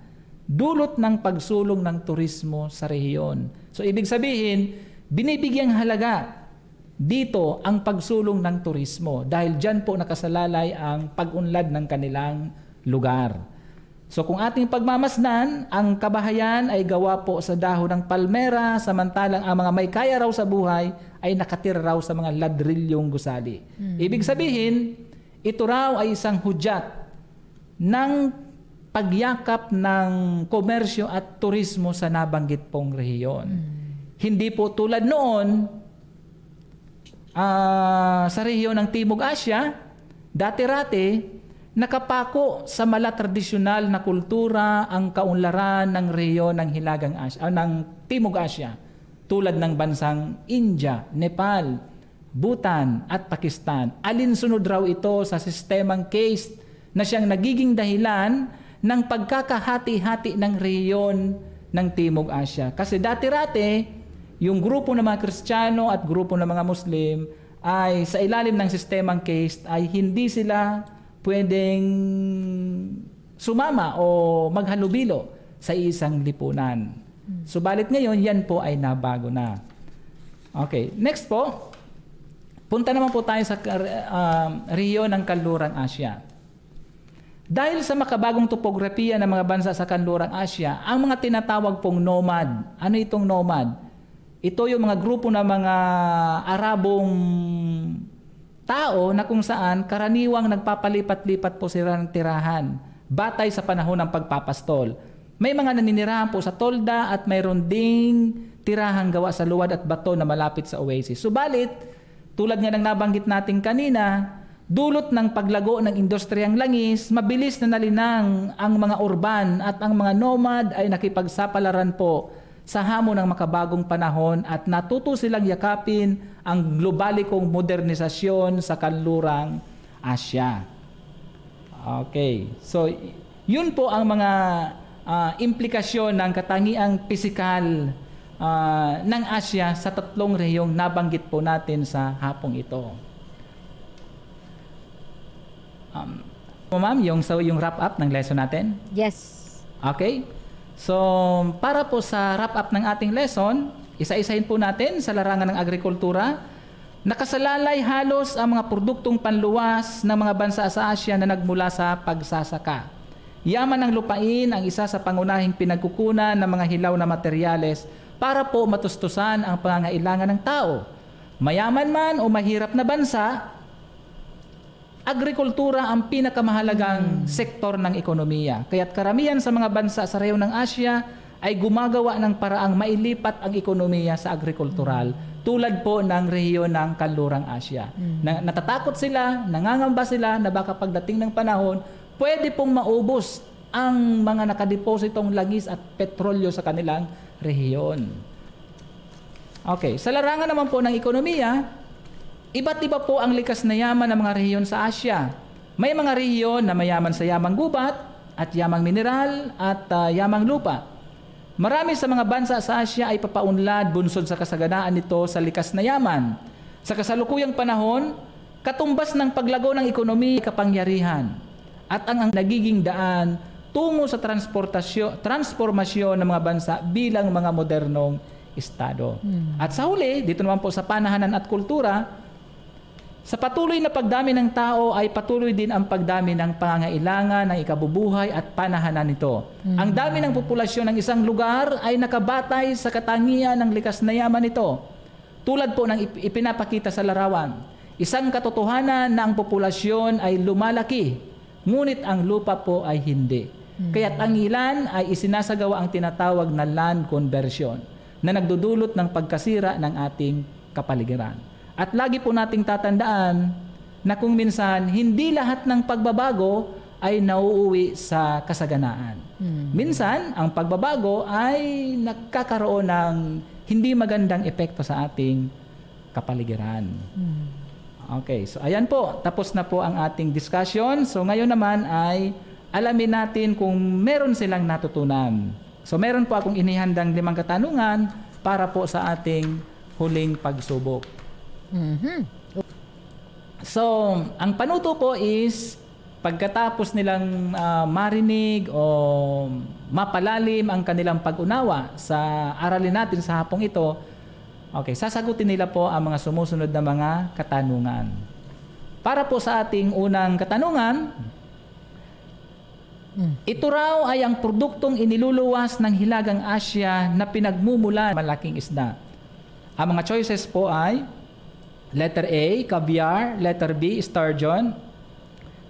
dulot ng pagsulong ng turismo sa rehiyon. So ibig sabihin, binibigyang halaga dito ang pagsulong ng turismo dahil dyan po nakasalalay ang pag-unlad ng kanilang lugar. So kung ating pagmamasdan, ang kabahayan ay gawa po sa dahon ng palmera, samantalang ang mga may kaya raw sa buhay ay nakatira raw sa mga ladrilyong gusali. Mm. Ibig sabihin, ito raw ay isang hudyat ng pagyakap ng komersyo at turismo sa nabanggit pong rehiyon. Mm. Hindi po tulad noon, uh, sa rehiyon ng Timog Asya, dati-rati, Nakapako sa mala tradisyonal na kultura ang kaunlaran ng rehiyon ng Hilagang Asya, ah, ng Timog Asya, tulad ng bansang India, Nepal, Bhutan at Pakistan. Alinsunod raw ito sa sistemang caste na siyang nagiging dahilan ng pagkakahati-hati ng rehiyon ng Timog Asya. Kasi dati-rate, yung grupo ng mga Kristiyano at grupo ng mga Muslim ay sa ilalim ng sistemang caste ay hindi sila pwedeng sumama o maghalubilo sa isang lipunan. Hmm. Subalit ngayon, yan po ay nabago na. Okay, next po. Punta naman po tayo sa uh, Rio ng Kanlurang Asya. Dahil sa makabagong topografiya ng mga bansa sa Kanlurang Asya, ang mga tinatawag pong nomad. Ano itong nomad? Ito yung mga grupo ng mga Arabong tao na kung saan karaniwang nagpapalipat-lipat po sila ng tirahan batay sa panahon ng pagpapastol. May mga naninirahan po sa tolda at mayroon ding tirahan gawa sa luwad at bato na malapit sa oasis. Subalit, tulad nga ng nabanggit natin kanina, dulot ng paglago ng industriyang langis, mabilis na nalinang ang mga urban at ang mga nomad ay nakipagsapalaran po sa hamon ng makabagong panahon at natuto silang yakapin ang globalikong modernisasyon sa kanlurang Asya. Okay. So, yun po ang mga uh, implikasyon ng katangiang pisikal uh, ng Asya sa tatlong rehiyong nabanggit po natin sa hapong ito. Um, ma'am, yung, so, yung wrap up ng lesson natin? Yes. Okay. So, para po sa wrap up ng ating lesson, isa-isahin po natin sa larangan ng agrikultura. Nakasalalay halos ang mga produktong panluwas ng mga bansa sa Asya na nagmula sa pagsasaka. Yaman ng lupain ang isa sa pangunahing pinagkukunan ng mga hilaw na materyales para po matustusan ang pangangailangan ng tao. Mayaman man o mahirap na bansa, agrikultura ang pinakamahalagang hmm. sektor ng ekonomiya. Kaya't karamihan sa mga bansa sa rehiyon ng Asya ay gumagawa ng paraang mailipat ang ekonomiya sa agrikultural hmm. tulad po ng rehiyon ng Kanlurang Asya. Hmm. Na, natatakot sila, nangangamba sila na baka pagdating ng panahon, pwede pong maubos ang mga nakadepositong langis at petrolyo sa kanilang rehiyon. Okay, sa larangan naman po ng ekonomiya, Iba't iba po ang likas na yaman ng mga rehiyon sa Asya. May mga rehiyon na mayaman sa yamang gubat at yamang mineral at uh, yamang lupa. Marami sa mga bansa sa Asya ay papaunlad bunsod sa kasaganaan nito sa likas na yaman. Sa kasalukuyang panahon, katumbas ng paglago ng ekonomi kapangyarihan at ang, ang nagiging daan tungo sa transportasyon, transformasyon ng mga bansa bilang mga modernong estado. Hmm. At sa huli, dito naman po sa panahanan at kultura, sa patuloy na pagdami ng tao ay patuloy din ang pagdami ng pangangailangan ng ikabubuhay at panahanan nito. Mm-hmm. Ang dami ng populasyon ng isang lugar ay nakabatay sa katangian ng likas na yaman nito. Tulad po ng ipinapakita sa larawan, isang katotohanan na ang populasyon ay lumalaki, ngunit ang lupa po ay hindi. Mm-hmm. Kaya't ang ilan ay isinasagawa ang tinatawag na land conversion na nagdudulot ng pagkasira ng ating kapaligiran. At lagi po nating tatandaan na kung minsan hindi lahat ng pagbabago ay nauuwi sa kasaganaan. Mm. Minsan, ang pagbabago ay nagkakaroon ng hindi magandang epekto sa ating kapaligiran. Mm. Okay, so ayan po, tapos na po ang ating discussion. So ngayon naman ay alamin natin kung meron silang natutunan. So meron po akong inihandang limang katanungan para po sa ating huling pagsubok. Mm-hmm. So, ang panuto po is pagkatapos nilang uh, marinig o mapalalim ang kanilang pag-unawa sa aralin natin sa hapong ito, okay, sasagutin nila po ang mga sumusunod na mga katanungan. Para po sa ating unang katanungan, mm. ito raw ay ang produktong iniluluwas ng Hilagang Asya na pinagmumula malaking isda. Ang mga choices po ay Letter A, caviar. Letter B, sturgeon.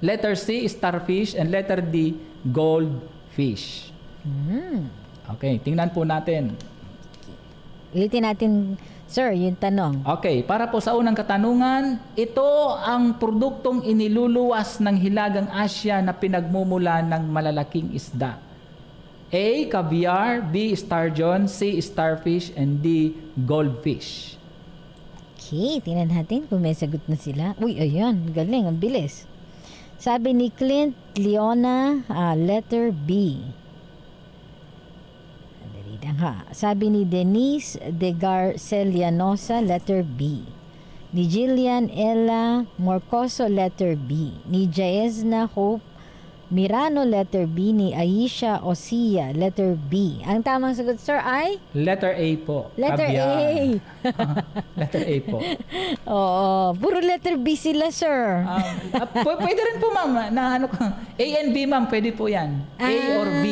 Letter C, starfish. And letter D, goldfish. Mm. Okay, tingnan po natin. Ulitin natin, sir, yung tanong. Okay, para po sa unang katanungan, ito ang produktong iniluluwas ng Hilagang Asya na pinagmumula ng malalaking isda. A. Caviar B. Sturgeon C. Starfish and D. Goldfish Okay, tingnan natin kung may sagot na sila. Uy, ayan, galing, ang bilis. Sabi ni Clint Leona, uh, letter B. Dali lang ha. Sabi ni Denise De Garcelianosa, letter B. Ni Jillian Ella Morcoso, letter B. Ni Jaezna Hope Mirano, letter B ni Aisha Osia, letter B. Ang tamang sagot, sir, ay? Letter A po. Letter Abyan. A. letter A po. Oo. Puro letter B sila, sir. Um, uh, ah, p- pwede rin po, ma'am. Na, ano, A and B, ma'am. Pwede po yan. Ah, A or B.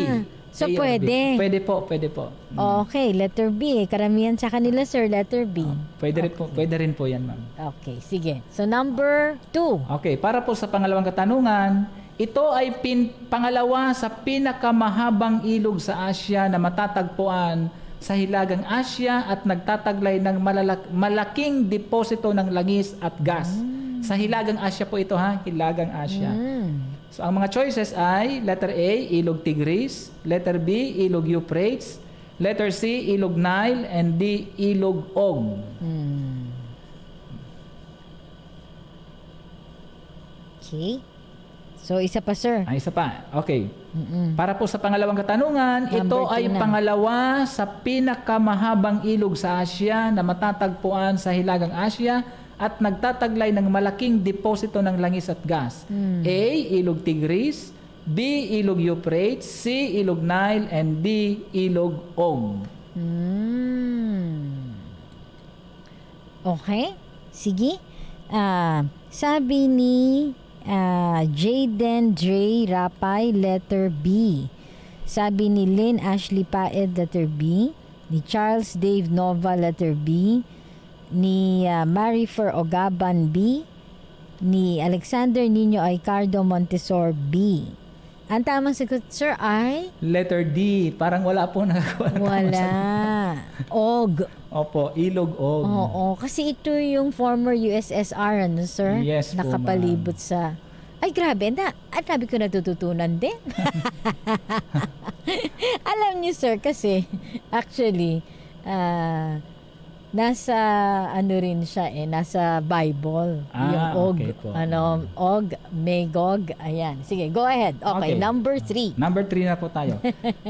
So, A pwede? Pwede po, pwede po. Mm. Okay, letter B. Karamihan sa kanila, sir, letter B. Um, pwede, okay. rin po, pwede rin po yan, ma'am. Okay, sige. So, number two. Okay, para po sa pangalawang katanungan, ito ay pin, pangalawa sa pinakamahabang ilog sa Asya na matatagpuan sa hilagang Asya at nagtataglay ng malalak, malaking deposito ng langis at gas. Mm. Sa hilagang Asya po ito ha, hilagang Asya. Mm. So ang mga choices ay letter A, Ilog Tigris, letter B, Ilog Euphrates, letter C, Ilog Nile, and D, Ilog Og. Mm. Okay. So, isa pa, sir. Ay, ah, isa pa. Okay. Mm-mm. Para po sa pangalawang katanungan, Number ito ay na. pangalawa sa pinakamahabang ilog sa Asia na matatagpuan sa Hilagang Asia at nagtataglay ng malaking deposito ng langis at gas. Mm. A. Ilog Tigris. B. Ilog Euphrates. C. Ilog Nile. And D. Ilog Om. Mm. Okay. Sige. Uh, sabi ni uh, Jaden Dre Rapay, letter B. Sabi ni Lynn Ashley Paed, letter B. Ni Charles Dave Nova, letter B. Ni uh, Marifer Ogaban, B. Ni Alexander Nino Aicardo Montesor, B. Ang tamang sagot, Sir, ay? Letter D. Parang wala po na. Wala. Og. Opo, Ilog Og. Oo, kasi ito yung former USSR, ano sir? Yes Nakapalibot po, sa... Ay, grabe. Na, at sabi ko natututunan din. Alam niyo, sir, kasi actually, uh, nasa ano rin siya eh, nasa Bible. Ah, yung Og, okay po. ano, Og, Magog, ayan. Sige, go ahead. Okay, okay. number three. Number three na po tayo.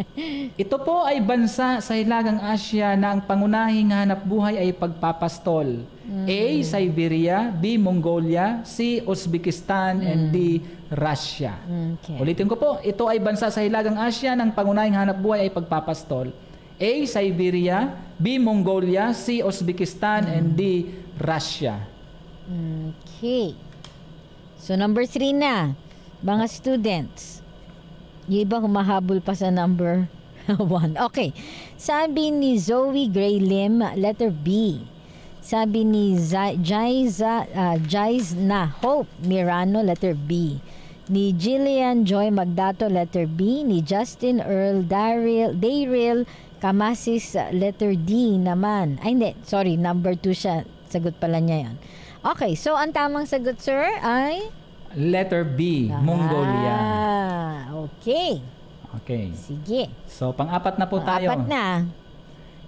Ito po ay bansa sa Hilagang Asya na ang pangunahing hanap buhay ay pagpapastol. Mm. A, Siberia, B, Mongolia, C, Uzbekistan, mm. and D, hmm. Russia. Okay. Ulitin ko po, ito ay bansa sa Hilagang Asya na ang pangunahing hanap buhay ay pagpapastol. A. Siberia, B. Mongolia, C. Uzbekistan, mm. and D. Russia. Okay. So number 3 na, mga students. Yung iba humahabol pa sa number 1. okay. Sabi ni Zoe Gray Lim, letter B. Sabi ni Jaiza, uh, ah, Jaiz na Hope Mirano, letter B. Ni Jillian Joy Magdato, letter B. Ni Justin Earl Daryl, Daryl Kamasis letter D naman. Ay hindi, sorry, number 2 siya. Sagot pala niya yon. Okay, so ang tamang sagot sir ay? Letter B, ah, Mongolia. Okay. Okay. Sige. So pang-apat na po tayo. pang Apat na.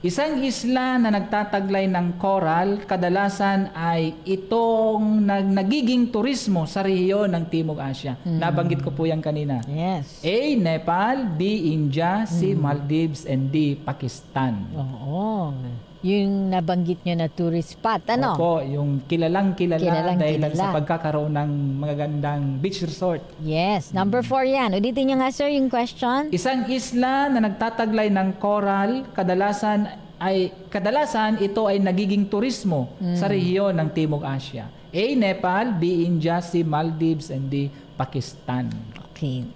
Isang isla na nagtataglay ng coral, kadalasan ay itong nag nagiging turismo sa rehiyon ng Timog Asya. Mm. Nabanggit ko po yan kanina. Yes. A. Nepal, B. India, C. Mm. Maldives, and D. Pakistan. Oo. Oh, oh. Yung nabanggit nyo na tourist spot, ano? Opo, yung kilalang kilala kilalang, dahil kilala. sa pagkakaroon ng magagandang beach resort. Yes, number mm. four yan. Ulitin nyo nga sir yung question. Isang isla na nagtataglay ng coral, kadalasan ay kadalasan ito ay nagiging turismo mm. sa rehiyon ng Timog Asya. A. Nepal, B. India, C. Maldives, and D. Pakistan. Okay.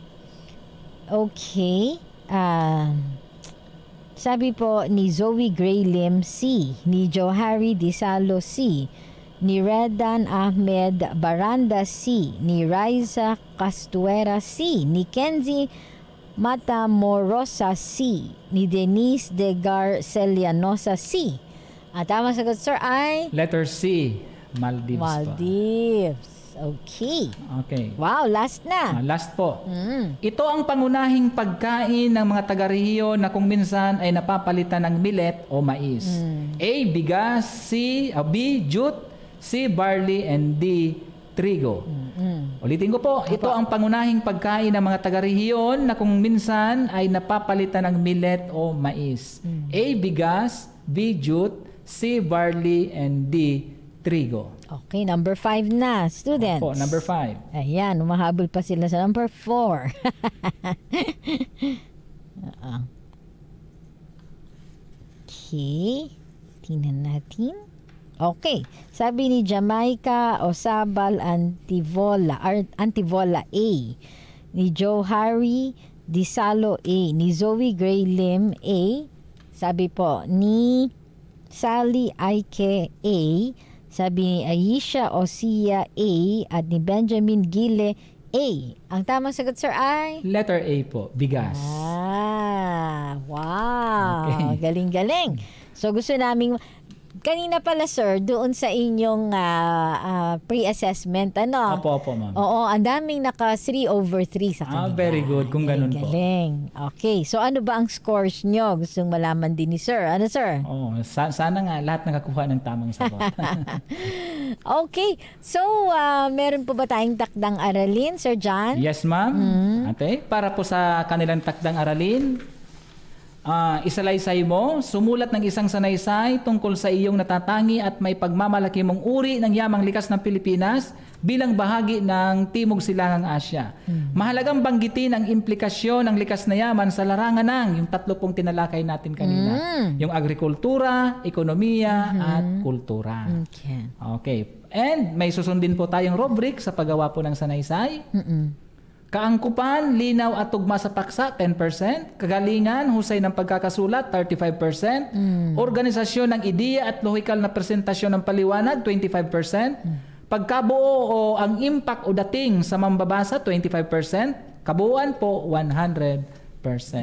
Okay. Um, sabi po ni Zoe Gray Lim C, ni Johari Disalo C, ni Redan Ahmed Baranda C, ni Raiza Castuera C, ni Kenzie Matamorosa C, ni Denise De Celianosa C. At tamang sagot, sir, ay... Letter C, Maldives. Maldives. Pa. Okay. Okay. Wow, last na. Ah, last po. Mm. Ito ang pangunahing pagkain ng mga taga-rehiyon na kung minsan ay napapalitan ng millet o mais. Mm. A. Bigas. C. Uh, B. Jute. C. Barley. And D. Trigo. Mm-hmm. Ulitin ko po, ito ang pangunahing pagkain ng mga taga-rehiyon na kung minsan ay napapalitan ng millet o mais. Mm-hmm. A. Bigas. B. Jute. C. Barley. And D trigo. Okay, number 5 na, students. Opo, number 5. Ayan, umahabol pa sila sa number 4. uh Okay, tingnan natin. Okay, sabi ni Jamaica Osabal Antivola, or Antivola A, ni Joe Harry Disalo A, ni Zoe Gray Lim A, sabi po ni Sally Ike A, sabi ni Aisha Osia A at ni Benjamin Gile A. Ang tamang sagot, sir, ay? Letter A po, bigas. Ah, wow. Galing-galing. Okay. So gusto naming Kanina pala sir, doon sa inyong uh, uh, pre-assessment, ano? Opo, opo ma'am. Oo, ang daming naka 3 over 3 sa ah, kanila. Ah, very good kung ganun galing. po. Okay, so ano ba ang scores nyo? Gusto malaman din ni sir. Ano sir? Oh, sa- sana nga lahat nakakuha ng tamang sagot. okay, so uh, meron po ba tayong takdang aralin, Sir John? Yes ma'am. Mm. Ate, para po sa kanilang takdang aralin, uh, ah, isalaysay mo, sumulat ng isang sanaysay tungkol sa iyong natatangi at may pagmamalaki mong uri ng yamang likas ng Pilipinas bilang bahagi ng Timog Silangang Asya. Hmm. Mahalagang banggitin ang implikasyon ng likas na yaman sa larangan ng yung tatlo pong tinalakay natin kanina. Hmm. Yung agrikultura, ekonomiya, hmm. at kultura. Okay. okay. And may susundin po tayong rubric sa paggawa po ng sanaysay. Mm-mm Kaangkupan, linaw at tugma sa paksa, 10%. Kagalingan, husay ng pagkakasulat, 35%. Mm. Organisasyon ng ideya at logical na presentasyon ng paliwanag, 25%. Mm. Pagkabuo o ang impact o dating sa mambabasa, 25%. Kabuuan po, 100%.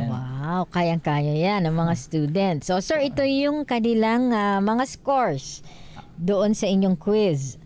Wow, kayang-kaya yan ng mga students. So sir, ito yung kanilang uh, mga scores doon sa inyong quiz.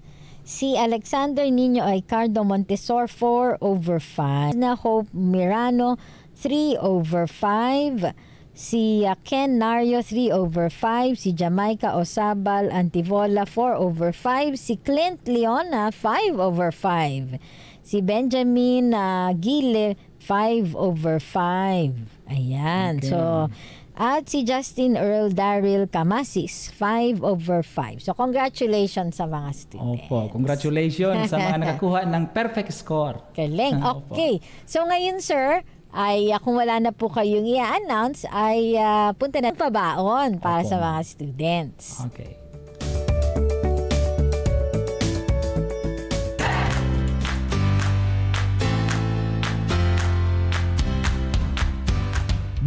Si Alexander Nino ay Cardo Montesor 4 over 5. Na Hope Mirano 3 over 5. Si uh, Ken Nario 3 over 5. Si Jamaica Osabal Antivola 4 over 5. Si Clint Leona 5 over 5. Si Benjamin uh, Gile 5 over 5. Ayan. Okay. So, at si Justin Earl Daryl Camasis, 5 over 5. So congratulations sa mga students. Opo, congratulations sa mga nakakuha ng perfect score. Kaling. Okay. So ngayon sir, ay uh, kung wala na po kayong i-announce, ay uh, punta na pabaon para Opo. sa mga students. Okay.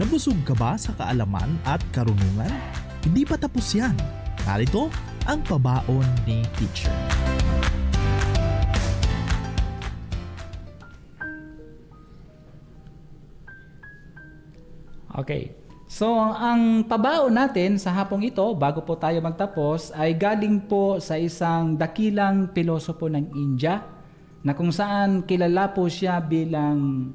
Nabusog ka ba sa kaalaman at karunungan? Hindi pa tapos yan. Narito ang pabaon ni teacher. Okay. So, ang pabaon natin sa hapong ito, bago po tayo magtapos, ay galing po sa isang dakilang pilosopo ng India na kung saan kilala po siya bilang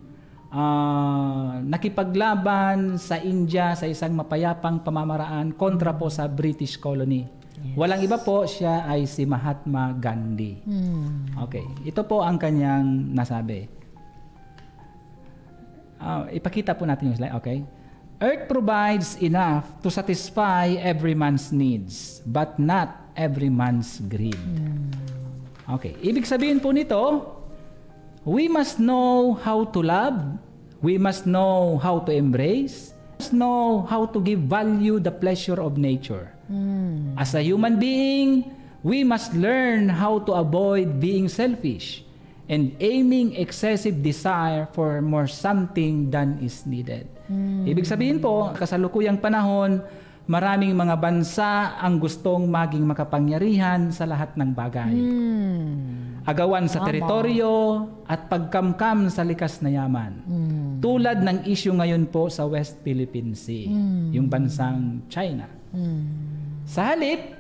uh, nakipaglaban sa India sa isang mapayapang pamamaraan kontra po sa British colony. Yes. Walang iba po, siya ay si Mahatma Gandhi. Hmm. Okay, ito po ang kanyang nasabi. Uh, ipakita po natin yung slide, okay? Earth provides enough to satisfy every man's needs, but not every man's greed. Hmm. Okay, ibig sabihin po nito, We must know how to love. We must know how to embrace. We must know how to give value the pleasure of nature. Mm. As a human being, we must learn how to avoid being selfish and aiming excessive desire for more something than is needed. Mm. Ibig sabihin po, kasalukuyang panahon, maraming mga bansa ang gustong maging makapangyarihan sa lahat ng bagay. Mm. Agawan sa Tama. teritoryo at pagkamkam sa likas na yaman. Mm. Tulad ng issue ngayon po sa West Philippine Sea, mm. yung bansang China. Mm. Sa halip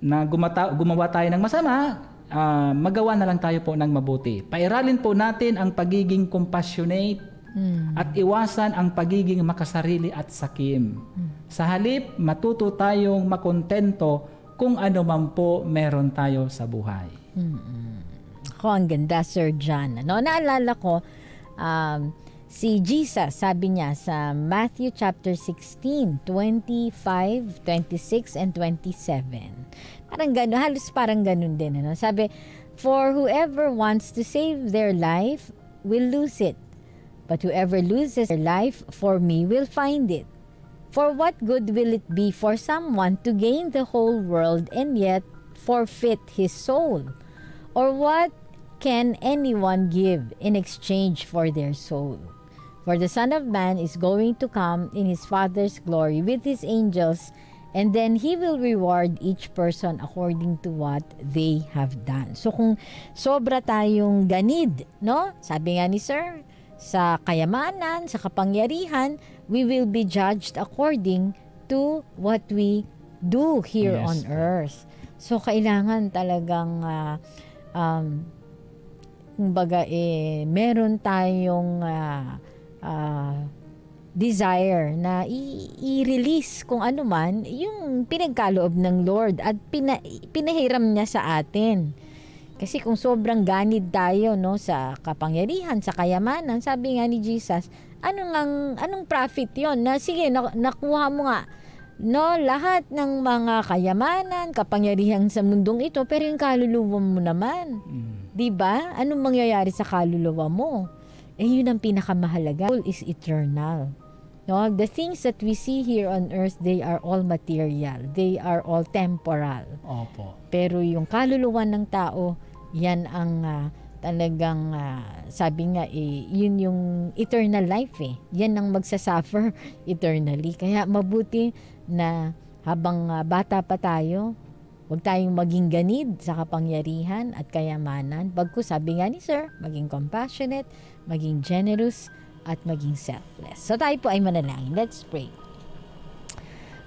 na gumata- gumawa tayo ng masama, uh, magawa na lang tayo po ng mabuti. Pairalin po natin ang pagiging compassionate Mm. At iwasan ang pagiging makasarili at sakim. Mm. Sa halip, matuto tayong makontento kung ano man po meron tayo sa buhay. mm Ako, ang ganda, Sir John. No, naalala ko, um, si Jesus, sabi niya sa Matthew chapter 16, 25, 26, and 27. Parang gano'n, halos parang gano'n din. Ano? Sabi, For whoever wants to save their life will lose it. But whoever loses their life for me will find it. For what good will it be for someone to gain the whole world and yet forfeit his soul? Or what can anyone give in exchange for their soul? For the Son of Man is going to come in his Father's glory with his angels, and then he will reward each person according to what they have done. So kung sobra tayong ganid, no? Sabi nga ni Sir, sa kayamanan, sa kapangyarihan, we will be judged according to what we do here yes. on earth. So kailangan talagang uh, um kumbaga eh meron tayong uh, uh, desire na i- release kung ano man yung pinagkaloob ng Lord at pina- pinahiram niya sa atin. Kasi kung sobrang ganid tayo no sa kapangyarihan, sa kayamanan, sabi nga ni Jesus, anong ang anong profit 'yon? Na sige, nakuha mo nga no lahat ng mga kayamanan, kapangyarihan sa mundong ito, pero yung kaluluwa mo naman. Mm. 'Di ba? Anong mangyayari sa kaluluwa mo? Eh yun ang pinakamahalaga. All is eternal. No, the things that we see here on earth, they are all material. They are all temporal. Opo. Pero yung kaluluwa ng tao, yan ang uh, talagang uh, sabi nga eh, yun yung eternal life eh. Yan ang magsasuffer eternally. Kaya mabuti na habang uh, bata pa tayo, huwag tayong maging ganid sa kapangyarihan at kayamanan. Bagko sabi nga ni Sir, maging compassionate, maging generous, at maging selfless. So tayo po ay manalangin. Let's pray.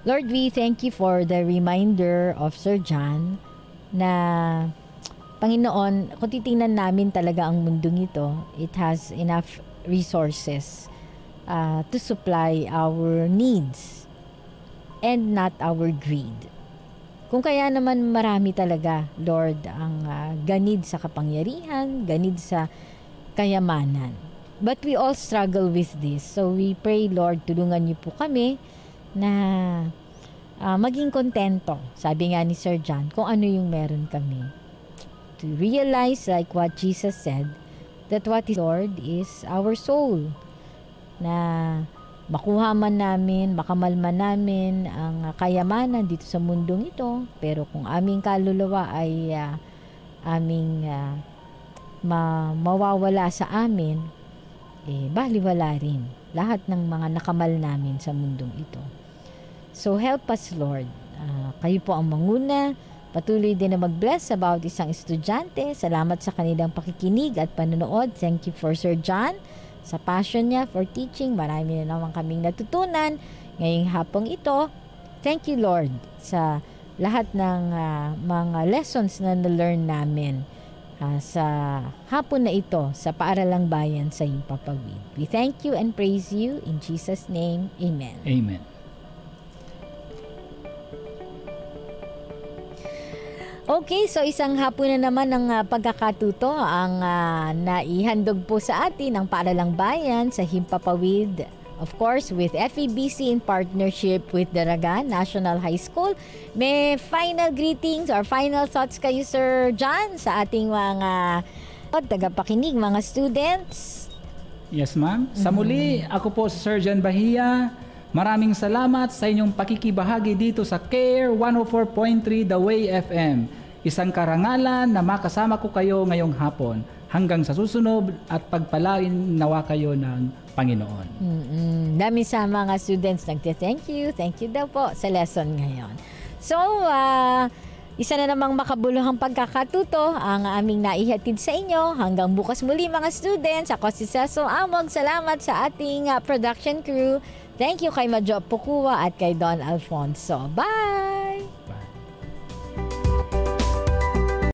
Lord, we thank you for the reminder of Sir John na Panginoon, kung titingnan namin talaga ang mundong ito, it has enough resources uh, to supply our needs and not our greed. Kung kaya naman marami talaga, Lord, ang uh, ganid sa kapangyarihan, ganid sa kayamanan. But we all struggle with this. So we pray, Lord, tulungan niyo po kami na uh, maging kontento. Sabi nga ni Sir John, kung ano yung meron kami. To realize, like what Jesus said, that what is Lord is our soul. Na makuha man namin, makamalma namin ang kayamanan dito sa mundong ito. Pero kung aming kaluluwa ay uh, aming uh, ma- mawawala sa amin, eh, baliwala rin lahat ng mga nakamal namin sa mundong ito. So help us Lord. Uh, kayo po ang manguna. Patuloy din na mag-bless sa bawat isang estudyante. Salamat sa kanilang pakikinig at panonood. Thank you for Sir John sa passion niya for teaching. Marami na naman kaming natutunan ngayong hapong ito. Thank you Lord sa lahat ng uh, mga lessons na na-learn namin uh, sa hapon na ito sa Paaralang Bayan sa Himpapawid. We thank you and praise you in Jesus' name. Amen. Amen. Okay, so isang hapon na naman ng uh, ah, pagkakatuto ang uh, naihandog po sa atin ng Paaralang Bayan sa Himpapawid Of course, with FEBC in partnership with Daragan National High School, may final greetings or final thoughts kayo, Sir John, sa ating mga tagapakinig, mga students? Yes, ma'am. Sa muli, mm-hmm. ako po si Sir John Bahia. Maraming salamat sa inyong pakikibahagi dito sa CARE 104.3 The Way FM. Isang karangalan na makasama ko kayo ngayong hapon. Hanggang sa susunod at pagpalain nawa kayo ng Panginoon. Mm-mm. Dami sa mga students nagte-thank you, thank you daw po sa lesson ngayon. So, uh, isa na namang makabuluhang pagkakatuto ang aming naihatid sa inyo. Hanggang bukas muli mga students. Ako si Cecil Amog. Salamat sa ating uh, production crew. Thank you kay Majo Pukua at kay Don Alfonso. Bye!